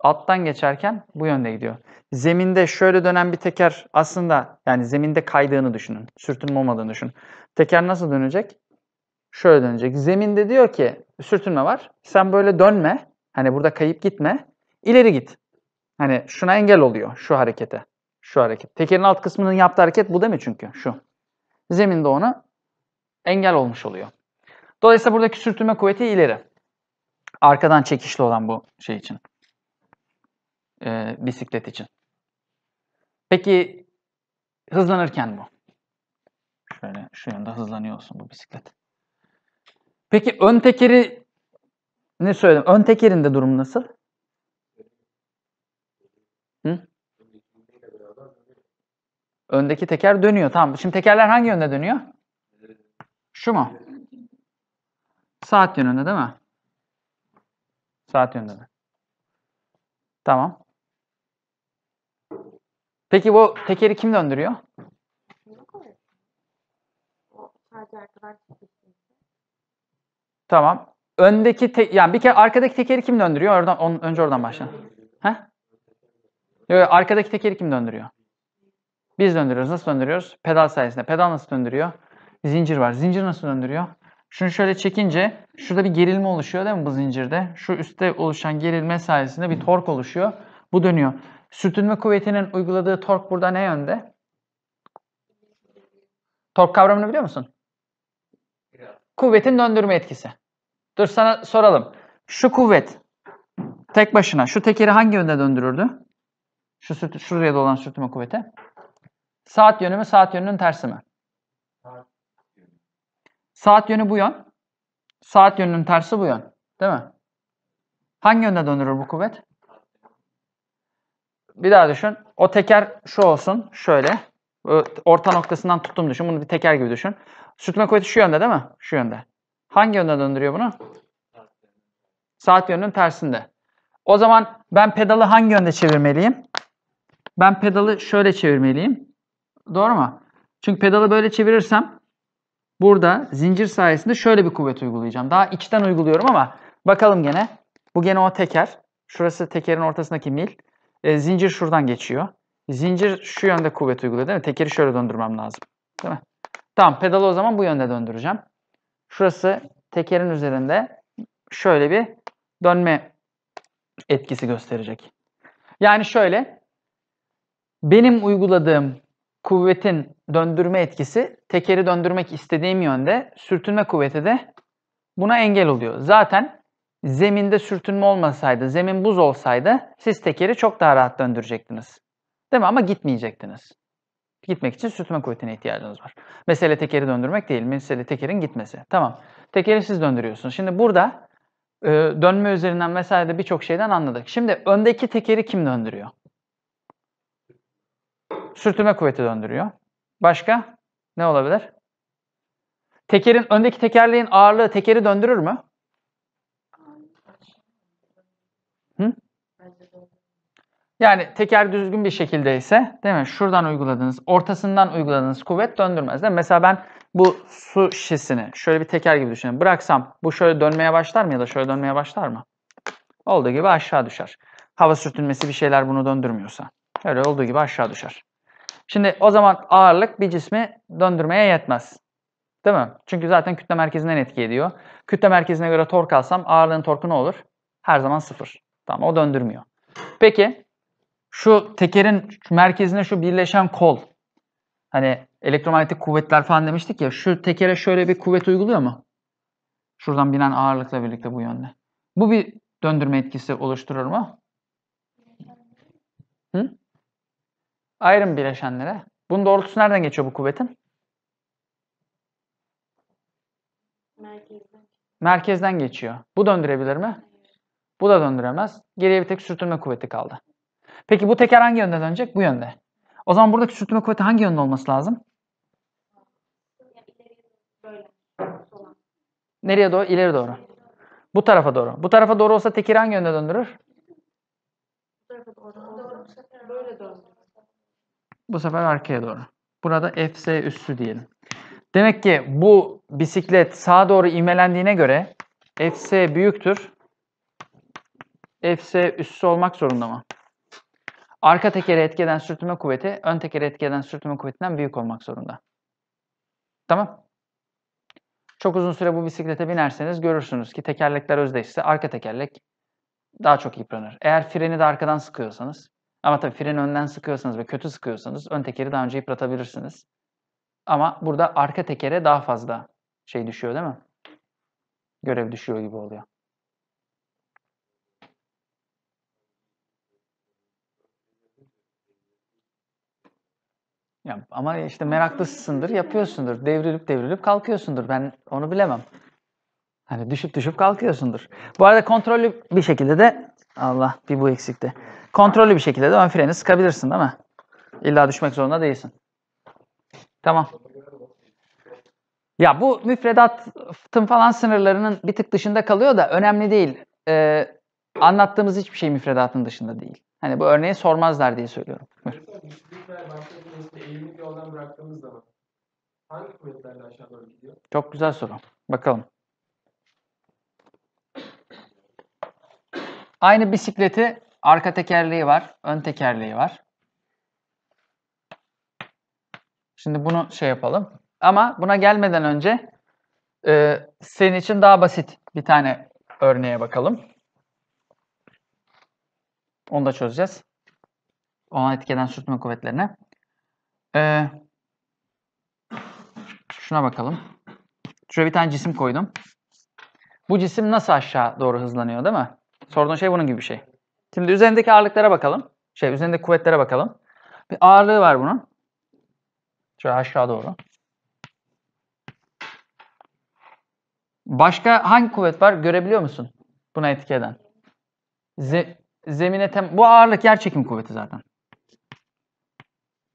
Alttan geçerken bu yönde gidiyor. Zeminde şöyle dönen bir teker aslında yani zeminde kaydığını düşünün. Sürtünme olmadığını düşünün. Teker nasıl dönecek? Şöyle dönecek. Zeminde diyor ki sürtünme var. Sen böyle dönme. Hani burada kayıp gitme. İleri git. Hani şuna engel oluyor şu harekete. Şu hareket. Tekerin alt kısmının yaptığı hareket bu değil mi çünkü? Şu. Zeminde ona engel olmuş oluyor. Dolayısıyla buradaki sürtünme kuvveti ileri. Arkadan çekişli olan bu şey için. Ee, bisiklet için. Peki hızlanırken bu. Şöyle şu yönde hızlanıyorsun bu bisiklet. Peki ön tekeri ne söyledim? Ön tekerinde durum nasıl? Öndeki teker dönüyor. Tamam. Şimdi tekerler hangi yönde dönüyor? Şu mu? Saat yönünde değil mi? Saat yönünde. Tamam. Peki bu tekeri kim döndürüyor? Tamam. Öndeki te yani bir kere arkadaki tekeri kim döndürüyor? Oradan on, önce oradan başla. He? Yok, arkadaki tekeri kim döndürüyor? Biz döndürüyoruz. Nasıl döndürüyoruz? Pedal sayesinde. Pedal nasıl döndürüyor? Zincir var. Zincir nasıl döndürüyor? Şunu şöyle çekince şurada bir gerilme oluşuyor değil mi bu zincirde? Şu üstte oluşan gerilme sayesinde bir tork oluşuyor. Bu dönüyor. Sürtünme kuvvetinin uyguladığı tork burada ne yönde? Tork kavramını biliyor musun? Kuvvetin döndürme etkisi. Dur sana soralım. Şu kuvvet tek başına şu tekeri hangi yönde döndürürdü? Şu şuraya dolan sürtünme kuvveti. Saat yönü mü saat yönünün tersi mi? Saat, yönü bu yön. Saat yönünün tersi bu yön. Değil mi? Hangi yönde döndürür bu kuvvet? Bir daha düşün. O teker şu olsun. Şöyle. Orta noktasından tuttum düşün. Bunu bir teker gibi düşün. Sürtünme kuvveti şu yönde değil mi? Şu yönde. Hangi yönde döndürüyor bunu? Saat yönünün tersinde. O zaman ben pedalı hangi yönde çevirmeliyim? Ben pedalı şöyle çevirmeliyim. Doğru mu? Çünkü pedalı böyle çevirirsem burada zincir sayesinde şöyle bir kuvvet uygulayacağım. Daha içten uyguluyorum ama bakalım gene. Bu gene o teker. Şurası tekerin ortasındaki mil. E, zincir şuradan geçiyor. Zincir şu yönde kuvvet uyguluyor değil mi? Tekeri şöyle döndürmem lazım. Değil mi? Tamam pedalı o zaman bu yönde döndüreceğim. Şurası tekerin üzerinde şöyle bir dönme etkisi gösterecek. Yani şöyle benim uyguladığım kuvvetin döndürme etkisi tekeri döndürmek istediğim yönde, sürtünme kuvveti de buna engel oluyor. Zaten zeminde sürtünme olmasaydı, zemin buz olsaydı siz tekeri çok daha rahat döndürecektiniz. Değil mi? Ama gitmeyecektiniz. Gitmek için sürtünme kuvvetine ihtiyacınız var. Mesele tekeri döndürmek değil, mesele tekerin gitmesi. Tamam. Tekeri siz döndürüyorsunuz. Şimdi burada e, dönme üzerinden vesaire de birçok şeyden anladık. Şimdi öndeki tekeri kim döndürüyor? sürtünme kuvveti döndürüyor. Başka ne olabilir? Tekerin öndeki tekerleğin ağırlığı tekeri döndürür mü? Hı? Yani teker düzgün bir şekilde ise değil mi? Şuradan uyguladığınız, ortasından uyguladığınız kuvvet döndürmez değil mi? Mesela ben bu su şişesini şöyle bir teker gibi düşünün. Bıraksam bu şöyle dönmeye başlar mı ya da şöyle dönmeye başlar mı? Olduğu gibi aşağı düşer. Hava sürtünmesi bir şeyler bunu döndürmüyorsa. Öyle olduğu gibi aşağı düşer. Şimdi o zaman ağırlık bir cismi döndürmeye yetmez. Değil mi? Çünkü zaten kütle merkezinden etki ediyor. Kütle merkezine göre tork alsam ağırlığın torku ne olur? Her zaman sıfır. Tamam o döndürmüyor. Peki şu tekerin merkezine şu birleşen kol. Hani elektromanyetik kuvvetler falan demiştik ya. Şu tekere şöyle bir kuvvet uyguluyor mu? Şuradan binen ağırlıkla birlikte bu yönde. Bu bir döndürme etkisi oluşturur mu? Hı? ayrım bileşenlere. Bunun doğrultusu nereden geçiyor bu kuvvetin? Merkezden. Merkezden geçiyor. Bu döndürebilir mi? Bu da döndüremez. Geriye bir tek sürtünme kuvveti kaldı. Peki bu teker hangi yönde dönecek? Bu yönde. O zaman buradaki sürtünme kuvveti hangi yönde olması lazım? Nereye doğru? İleri doğru. Bu tarafa doğru. Bu tarafa doğru olsa tekir hangi yönde döndürür? Bu tarafa doğru. Böyle döndürür. Bu sefer arkaya doğru. Burada fs üssü diyelim. Demek ki bu bisiklet sağa doğru imelendiğine göre fs büyüktür. fs üssü olmak zorunda mı? Arka tekeri etkeden sürtünme kuvveti ön tekeri etkeden sürtünme kuvvetinden büyük olmak zorunda. Tamam. Çok uzun süre bu bisiklete binerseniz görürsünüz ki tekerlekler özdeşse arka tekerlek daha çok yıpranır. Eğer freni de arkadan sıkıyorsanız ama tabii freni önden sıkıyorsanız ve kötü sıkıyorsanız ön tekeri daha önce yıpratabilirsiniz. Ama burada arka tekere daha fazla şey düşüyor değil mi? Görev düşüyor gibi oluyor. Ya, ama işte meraklısındır, yapıyorsundur. Devrilip devrilip kalkıyorsundur. Ben onu bilemem. Hani düşüp düşüp kalkıyorsundur. Bu arada kontrollü bir şekilde de Allah bir bu eksikti. Kontrollü bir şekilde de ön freni sıkabilirsin değil mi? İlla düşmek zorunda değilsin. Tamam. Ya bu müfredatın falan sınırlarının bir tık dışında kalıyor da önemli değil. Ee, anlattığımız hiçbir şey müfredatın dışında değil. Hani bu örneği sormazlar diye söylüyorum. Çok güzel soru. Bakalım. Aynı bisikleti arka tekerleği var, ön tekerleği var. Şimdi bunu şey yapalım. Ama buna gelmeden önce e, senin için daha basit bir tane örneğe bakalım. Onu da çözeceğiz. Ona etkeden sürtme kuvvetlerine. E, şuna bakalım. Şuraya bir tane cisim koydum. Bu cisim nasıl aşağı doğru hızlanıyor değil mi? Sorduğun şey bunun gibi bir şey. Şimdi üzerindeki ağırlıklara bakalım. Şey üzerindeki kuvvetlere bakalım. Bir ağırlığı var bunun. Şöyle aşağı doğru. Başka hangi kuvvet var görebiliyor musun? Buna etki eden. Ze zemine tem bu ağırlık yer çekim kuvveti zaten.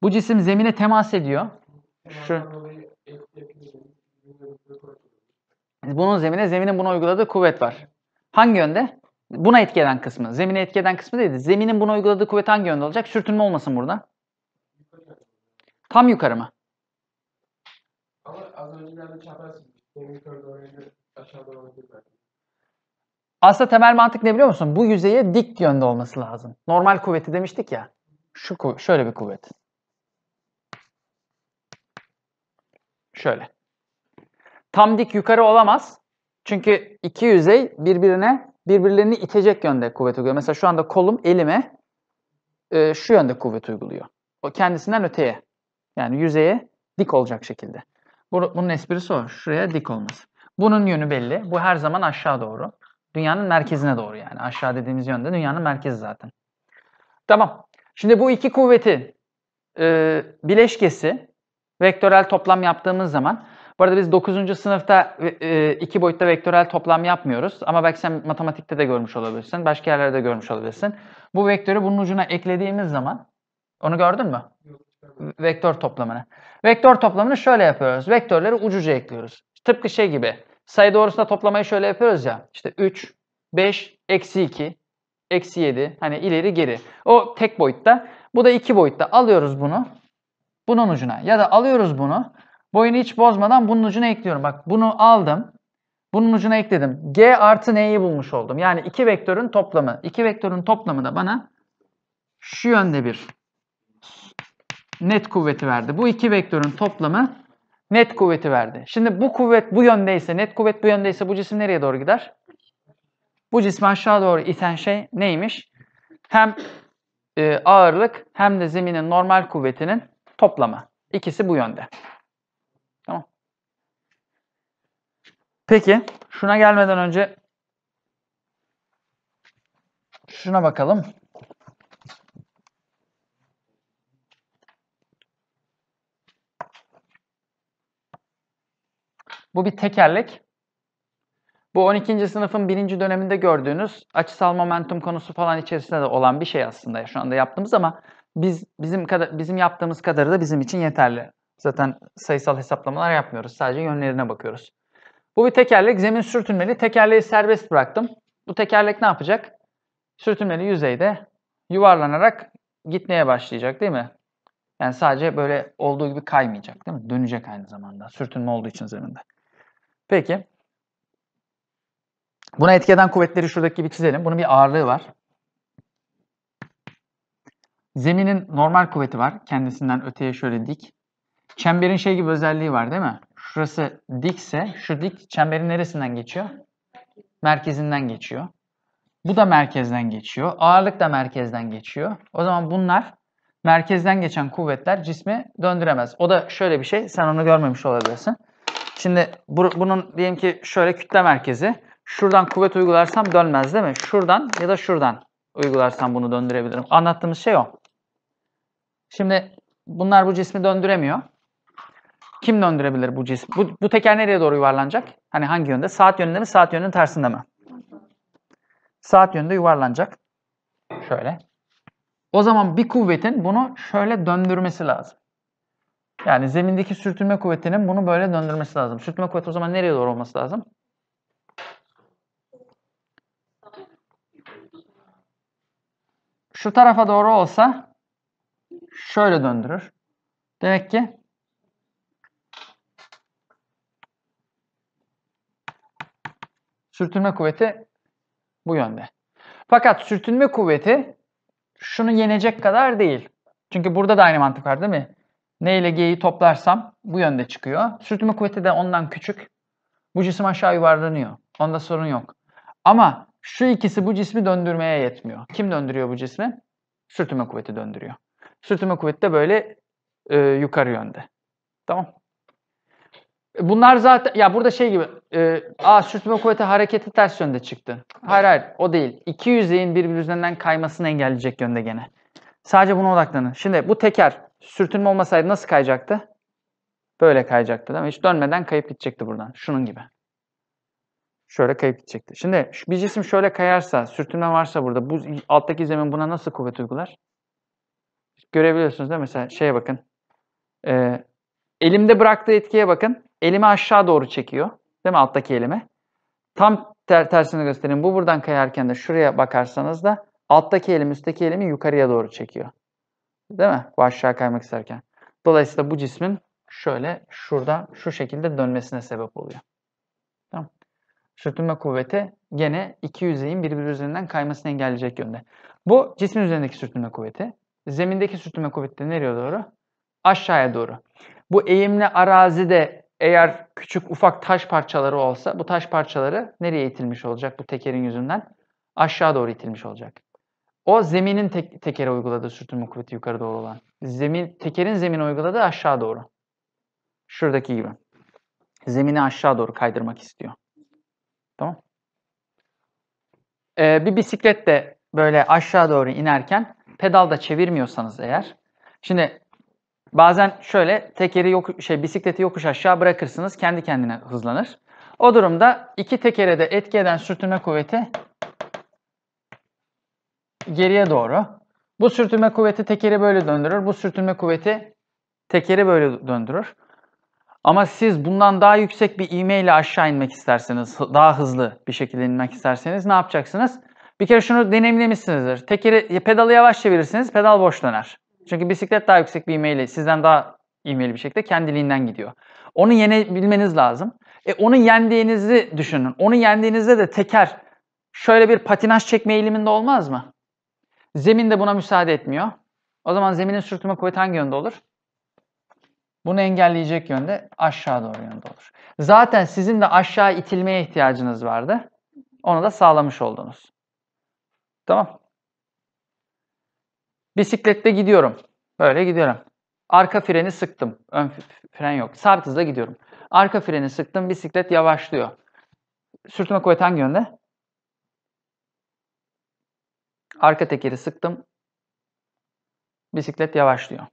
Bu cisim zemine temas ediyor. Şu bunun zemine zeminin buna uyguladığı kuvvet var. Hangi yönde? Buna etki eden kısmı. Zemine etki eden kısmı değil. Zeminin buna uyguladığı kuvvet hangi yönde olacak? Sürtünme olmasın burada. Tam yukarı mı? Ama az öncelerde çarparsın. Aslında temel mantık ne biliyor musun? Bu yüzeye dik yönde olması lazım. Normal kuvveti demiştik ya. Şu şöyle bir kuvvet. Şöyle. Tam dik yukarı olamaz. Çünkü iki yüzey birbirine birbirlerini itecek yönde kuvvet uyguluyor. Mesela şu anda kolum elime e, şu yönde kuvvet uyguluyor. O kendisinden öteye. Yani yüzeye dik olacak şekilde. Bunun esprisi o. Şuraya dik olması. Bunun yönü belli. Bu her zaman aşağı doğru. Dünyanın merkezine doğru yani. Aşağı dediğimiz yönde dünyanın merkezi zaten. Tamam. Şimdi bu iki kuvveti e, bileşkesi vektörel toplam yaptığımız zaman bu arada biz 9. sınıfta e, e, iki boyutta vektörel toplam yapmıyoruz. Ama belki sen matematikte de görmüş olabilirsin. Başka yerlerde de görmüş olabilirsin. Bu vektörü bunun ucuna eklediğimiz zaman onu gördün mü? Vektör toplamını. Vektör toplamını şöyle yapıyoruz. Vektörleri ucuca ekliyoruz. Tıpkı şey gibi. Sayı doğrusunda toplamayı şöyle yapıyoruz ya. İşte 3, 5, eksi 2, eksi 7. Hani ileri geri. O tek boyutta. Bu da iki boyutta. Alıyoruz bunu. Bunun ucuna. Ya da alıyoruz bunu. Boyunu hiç bozmadan bunun ucuna ekliyorum. Bak bunu aldım. Bunun ucuna ekledim. G artı N'yi bulmuş oldum. Yani iki vektörün toplamı. İki vektörün toplamı da bana şu yönde bir net kuvveti verdi. Bu iki vektörün toplamı net kuvveti verdi. Şimdi bu kuvvet bu yöndeyse, net kuvvet bu yöndeyse bu cisim nereye doğru gider? Bu cismi aşağı doğru iten şey neymiş? Hem e, ağırlık hem de zeminin normal kuvvetinin toplamı. İkisi bu yönde. Peki şuna gelmeden önce şuna bakalım. Bu bir tekerlek. Bu 12. sınıfın 1. döneminde gördüğünüz açısal momentum konusu falan içerisinde de olan bir şey aslında şu anda yaptığımız ama biz bizim kadar, bizim yaptığımız kadarı da bizim için yeterli. Zaten sayısal hesaplamalar yapmıyoruz. Sadece yönlerine bakıyoruz. Bu bir tekerlek. Zemin sürtünmeli. Tekerleği serbest bıraktım. Bu tekerlek ne yapacak? Sürtünmeli yüzeyde yuvarlanarak gitmeye başlayacak değil mi? Yani sadece böyle olduğu gibi kaymayacak değil mi? Dönecek aynı zamanda. Sürtünme olduğu için zeminde. Peki. Buna etki eden kuvvetleri şuradaki gibi çizelim. Bunun bir ağırlığı var. Zeminin normal kuvveti var. Kendisinden öteye şöyle dik. Çemberin şey gibi özelliği var değil mi? şurası dikse şu dik çemberin neresinden geçiyor? Merkezinden geçiyor. Bu da merkezden geçiyor. Ağırlık da merkezden geçiyor. O zaman bunlar merkezden geçen kuvvetler cismi döndüremez. O da şöyle bir şey. Sen onu görmemiş olabilirsin. Şimdi bu, bunun diyelim ki şöyle kütle merkezi. Şuradan kuvvet uygularsam dönmez değil mi? Şuradan ya da şuradan uygularsam bunu döndürebilirim. Anlattığımız şey o. Şimdi bunlar bu cismi döndüremiyor. Kim döndürebilir bu cisim? Bu, bu teker nereye doğru yuvarlanacak? Hani hangi yönde? Saat yönünde mi? Saat yönünün tersinde mi? Saat yönünde yuvarlanacak. Şöyle. O zaman bir kuvvetin bunu şöyle döndürmesi lazım. Yani zemindeki sürtünme kuvvetinin bunu böyle döndürmesi lazım. Sürtünme kuvveti o zaman nereye doğru olması lazım? Şu tarafa doğru olsa şöyle döndürür. Demek ki Sürtünme kuvveti bu yönde. Fakat sürtünme kuvveti şunu yenecek kadar değil. Çünkü burada da aynı mantık var değil mi? N ile G'yi toplarsam bu yönde çıkıyor. Sürtünme kuvveti de ondan küçük. Bu cisim aşağı yuvarlanıyor. Onda sorun yok. Ama şu ikisi bu cismi döndürmeye yetmiyor. Kim döndürüyor bu cismi? Sürtünme kuvveti döndürüyor. Sürtünme kuvveti de böyle e, yukarı yönde. Tamam. Bunlar zaten ya burada şey gibi e, a sürtünme kuvveti hareketi ters yönde çıktı. Hayır hayır o değil. İki yüzeyin birbiri üzerinden kaymasını engelleyecek yönde gene. Sadece buna odaklanın. Şimdi bu teker sürtünme olmasaydı nasıl kayacaktı? Böyle kayacaktı değil mi? Hiç dönmeden kayıp gidecekti buradan. Şunun gibi. Şöyle kayıp gidecekti. Şimdi bir cisim şöyle kayarsa, sürtünme varsa burada bu alttaki zemin buna nasıl kuvvet uygular? Görebiliyorsunuz değil mi? Mesela şeye bakın. Ee, Elimde bıraktığı etkiye bakın. Elimi aşağı doğru çekiyor. Değil mi alttaki elime? Tam ter tersini göstereyim. Bu buradan kayarken de şuraya bakarsanız da alttaki elim üstteki elimi yukarıya doğru çekiyor. Değil mi? Bu aşağı kaymak isterken. Dolayısıyla bu cismin şöyle şurada şu şekilde dönmesine sebep oluyor. Tamam. Sürtünme kuvveti gene iki yüzeyin birbiri üzerinden kaymasını engelleyecek yönde. Bu cismin üzerindeki sürtünme kuvveti. Zemindeki sürtünme kuvveti de nereye doğru? Aşağıya doğru. Bu eğimli arazide eğer küçük ufak taş parçaları olsa bu taş parçaları nereye itilmiş olacak bu tekerin yüzünden? Aşağı doğru itilmiş olacak. O zeminin tek, tekere uyguladığı sürtünme kuvveti yukarı doğru olan. Zemin, tekerin zemine uyguladığı aşağı doğru. Şuradaki gibi. Zemini aşağı doğru kaydırmak istiyor. Tamam. Ee, bir bisiklet de böyle aşağı doğru inerken pedal da çevirmiyorsanız eğer. Şimdi Bazen şöyle tekeri yok şey bisikleti yokuş aşağı bırakırsınız kendi kendine hızlanır. O durumda iki tekere de etki eden sürtünme kuvveti geriye doğru. Bu sürtünme kuvveti tekeri böyle döndürür. Bu sürtünme kuvveti tekeri böyle döndürür. Ama siz bundan daha yüksek bir ivmeyle aşağı inmek isterseniz, daha hızlı bir şekilde inmek isterseniz ne yapacaksınız? Bir kere şunu deneyimlemişsinizdir. Tekeri pedalı yavaş çevirirsiniz, pedal boş döner. Çünkü bisiklet daha yüksek bir ivmeyle, sizden daha ivmeli bir şekilde kendiliğinden gidiyor. Onu yenebilmeniz lazım. E onu yendiğinizi düşünün. Onu yendiğinizde de teker şöyle bir patinaj çekme eğiliminde olmaz mı? Zemin de buna müsaade etmiyor. O zaman zeminin sürtünme kuvveti hangi yönde olur? Bunu engelleyecek yönde aşağı doğru yönde olur. Zaten sizin de aşağı itilmeye ihtiyacınız vardı. Onu da sağlamış oldunuz. Tamam. Bisiklette gidiyorum. Böyle gidiyorum. Arka freni sıktım. Ön fren yok. Sabit hızla gidiyorum. Arka freni sıktım. Bisiklet yavaşlıyor. Sürtünme kuvveti hangi yönde? Arka tekeri sıktım. Bisiklet yavaşlıyor.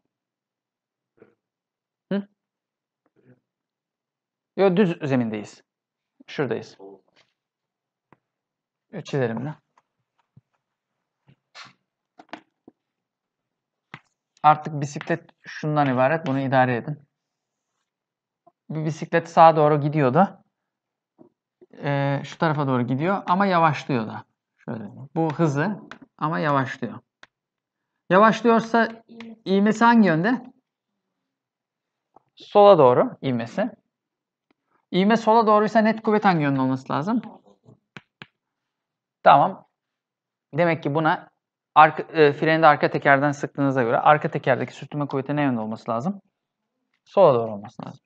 Hı? Yo, düz zemindeyiz. Şuradayız. Çizelim ne? Artık bisiklet şundan ibaret. Bunu idare edin. Bir bisiklet sağa doğru gidiyordu. Ee, şu tarafa doğru gidiyor ama yavaşlıyor da. Şöyle. Bu hızı ama yavaşlıyor. Yavaşlıyorsa ivmesi hangi yönde? Sola doğru ivmesi. İğme sola doğruysa net kuvvet hangi yönde olması lazım? Tamam. Demek ki buna arka, e, freni de arka tekerden sıktığınıza göre arka tekerdeki sürtünme kuvveti ne yönde olması lazım? Sola doğru olması lazım.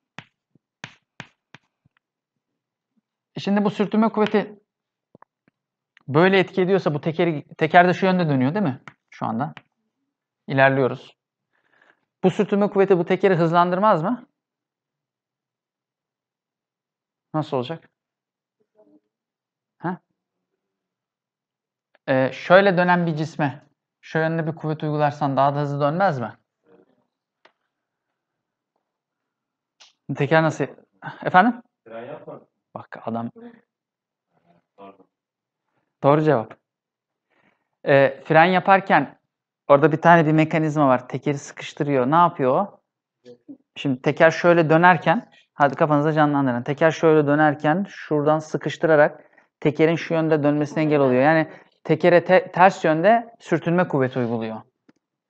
E, şimdi bu sürtünme kuvveti böyle etki ediyorsa bu tekeri, teker de şu yönde dönüyor değil mi? Şu anda. İlerliyoruz. Bu sürtünme kuvveti bu tekeri hızlandırmaz mı? Nasıl olacak? e, şöyle dönen bir cisme şu yönde bir kuvvet uygularsan daha da hızlı dönmez mi? Teker nasıl? Efendim? Bak adam. Doğru cevap. E, fren yaparken orada bir tane bir mekanizma var. Tekeri sıkıştırıyor. Ne yapıyor o? Şimdi teker şöyle dönerken hadi kafanıza canlandırın. Teker şöyle dönerken şuradan sıkıştırarak tekerin şu yönde dönmesine engel oluyor. Yani tekere te- ters yönde sürtünme kuvveti uyguluyor.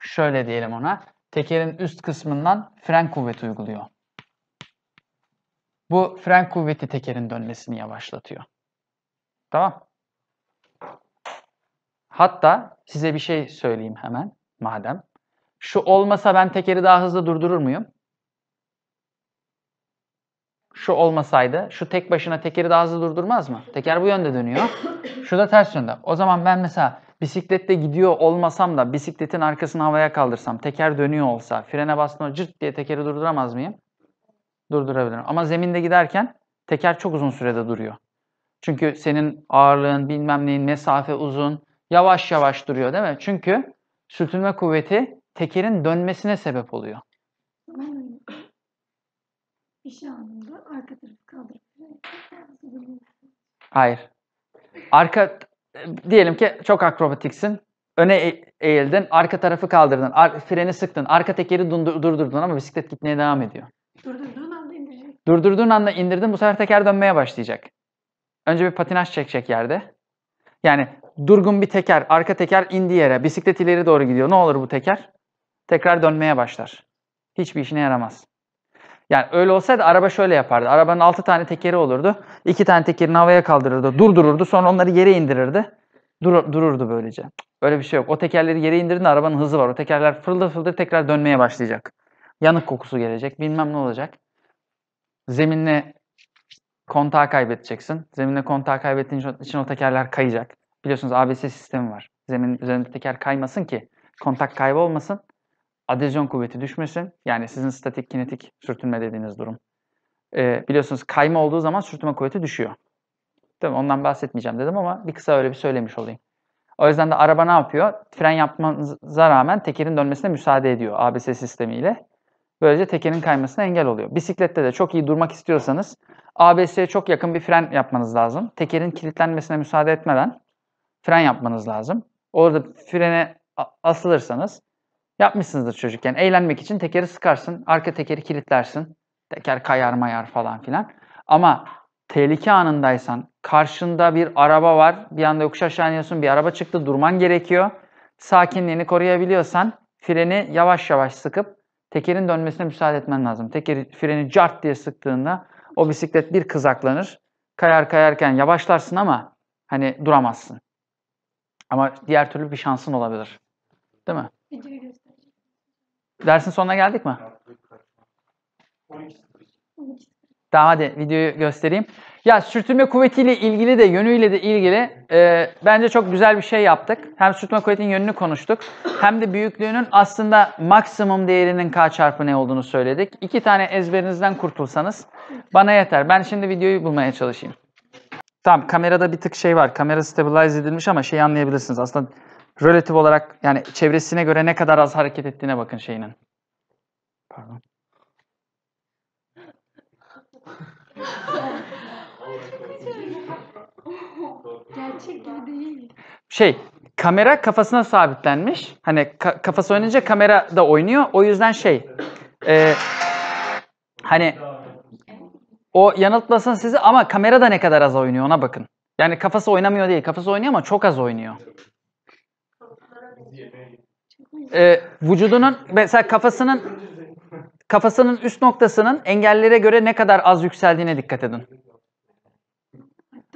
Şöyle diyelim ona. Tekerin üst kısmından fren kuvveti uyguluyor. Bu fren kuvveti tekerin dönmesini yavaşlatıyor. Tamam. Hatta size bir şey söyleyeyim hemen madem. Şu olmasa ben tekeri daha hızlı durdurur muyum? şu olmasaydı şu tek başına tekeri daha hızlı durdurmaz mı? Teker bu yönde dönüyor. Şu da ters yönde. O zaman ben mesela bisiklette gidiyor olmasam da bisikletin arkasını havaya kaldırsam teker dönüyor olsa frene bastığında cırt diye tekeri durduramaz mıyım? Durdurabilirim. Ama zeminde giderken teker çok uzun sürede duruyor. Çünkü senin ağırlığın bilmem neyin mesafe uzun yavaş yavaş duruyor değil mi? Çünkü sürtünme kuvveti tekerin dönmesine sebep oluyor. İşe alındı. arka tarafı kaldırıp Hayır. Arka diyelim ki çok akrobatiksin. Öne e, eğildin, arka tarafı kaldırdın, ar- freni sıktın, arka tekeri dundur- durdurdun ama bisiklet gitmeye devam ediyor. Durdurduğun anda indirecek. Durdurduğun anda indirdin bu sefer teker dönmeye başlayacak. Önce bir patinaj çekecek yerde. Yani durgun bir teker, arka teker indi yere, bisiklet ileri doğru gidiyor. Ne olur bu teker? Tekrar dönmeye başlar. Hiçbir işine yaramaz. Yani öyle olsaydı araba şöyle yapardı. Arabanın 6 tane tekeri olurdu. 2 tane tekerini havaya kaldırırdı. Durdururdu. Sonra onları yere indirirdi. Dur, dururdu böylece. Öyle bir şey yok. O tekerleri yere indirdiğinde arabanın hızı var. O tekerler fırıldır fırıldır tekrar dönmeye başlayacak. Yanık kokusu gelecek. Bilmem ne olacak. Zeminle kontağı kaybedeceksin. Zeminle kontağı kaybettiğin için o tekerler kayacak. Biliyorsunuz ABS sistemi var. Zemin üzerinde teker kaymasın ki kontak kaybı olmasın adezyon kuvveti düşmesin, yani sizin statik kinetik sürtünme dediğiniz durum. Ee, biliyorsunuz kayma olduğu zaman sürtünme kuvveti düşüyor. Değil mi? Ondan bahsetmeyeceğim dedim ama bir kısa öyle bir söylemiş olayım. O yüzden de araba ne yapıyor? Fren yapmanıza rağmen tekerin dönmesine müsaade ediyor ABS sistemiyle. Böylece tekerin kaymasına engel oluyor. Bisiklette de çok iyi durmak istiyorsanız ABS'ye çok yakın bir fren yapmanız lazım. Tekerin kilitlenmesine müsaade etmeden fren yapmanız lazım. Orada frene asılırsanız Yapmışsınızdır çocukken. Eğlenmek için tekeri sıkarsın. Arka tekeri kilitlersin. Teker kayar mayar falan filan. Ama tehlike anındaysan karşında bir araba var. Bir anda yokuş aşağı iniyorsun. Bir araba çıktı. Durman gerekiyor. Sakinliğini koruyabiliyorsan freni yavaş yavaş sıkıp tekerin dönmesine müsaade etmen lazım. Tekeri freni cart diye sıktığında o bisiklet bir kızaklanır. Kayar kayarken yavaşlarsın ama hani duramazsın. Ama diğer türlü bir şansın olabilir. Değil mi? Dersin sonuna geldik mi? 12. Tamam hadi videoyu göstereyim. Ya sürtünme kuvvetiyle ilgili de yönüyle de ilgili e, bence çok güzel bir şey yaptık. Hem sürtünme kuvvetinin yönünü konuştuk hem de büyüklüğünün aslında maksimum değerinin k çarpı ne olduğunu söyledik. İki tane ezberinizden kurtulsanız bana yeter. Ben şimdi videoyu bulmaya çalışayım. Tamam kamerada bir tık şey var. Kamera stabilize edilmiş ama şey anlayabilirsiniz. Aslında relatif olarak yani çevresine göre ne kadar az hareket ettiğine bakın şeyinin. Pardon. Gerçek gibi değil. Şey, kamera kafasına sabitlenmiş. Hani ka- kafası oynayınca kamera da oynuyor. O yüzden şey, e, hani o yanıltmasın sizi ama kamera da ne kadar az oynuyor ona bakın. Yani kafası oynamıyor değil. Kafası oynuyor ama çok az oynuyor e, vücudunun mesela kafasının kafasının üst noktasının engellere göre ne kadar az yükseldiğine dikkat edin.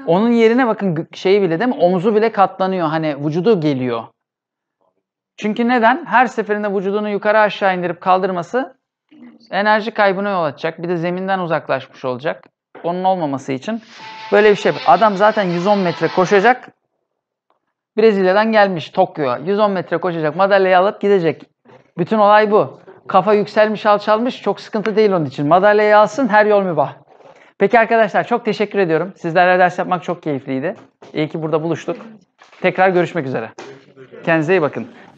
Onun yerine bakın şeyi bile değil mi? Omzu bile katlanıyor. Hani vücudu geliyor. Çünkü neden? Her seferinde vücudunu yukarı aşağı indirip kaldırması enerji kaybına yol açacak. Bir de zeminden uzaklaşmış olacak. Onun olmaması için böyle bir şey. Adam zaten 110 metre koşacak. Brezilya'dan gelmiş Tokyo'ya. 110 metre koşacak madalyayı alıp gidecek. Bütün olay bu. Kafa yükselmiş alçalmış çok sıkıntı değil onun için. Madalyayı alsın her yol mübah. Peki arkadaşlar çok teşekkür ediyorum. Sizlerle ders yapmak çok keyifliydi. İyi ki burada buluştuk. Tekrar görüşmek üzere. Kendinize iyi bakın.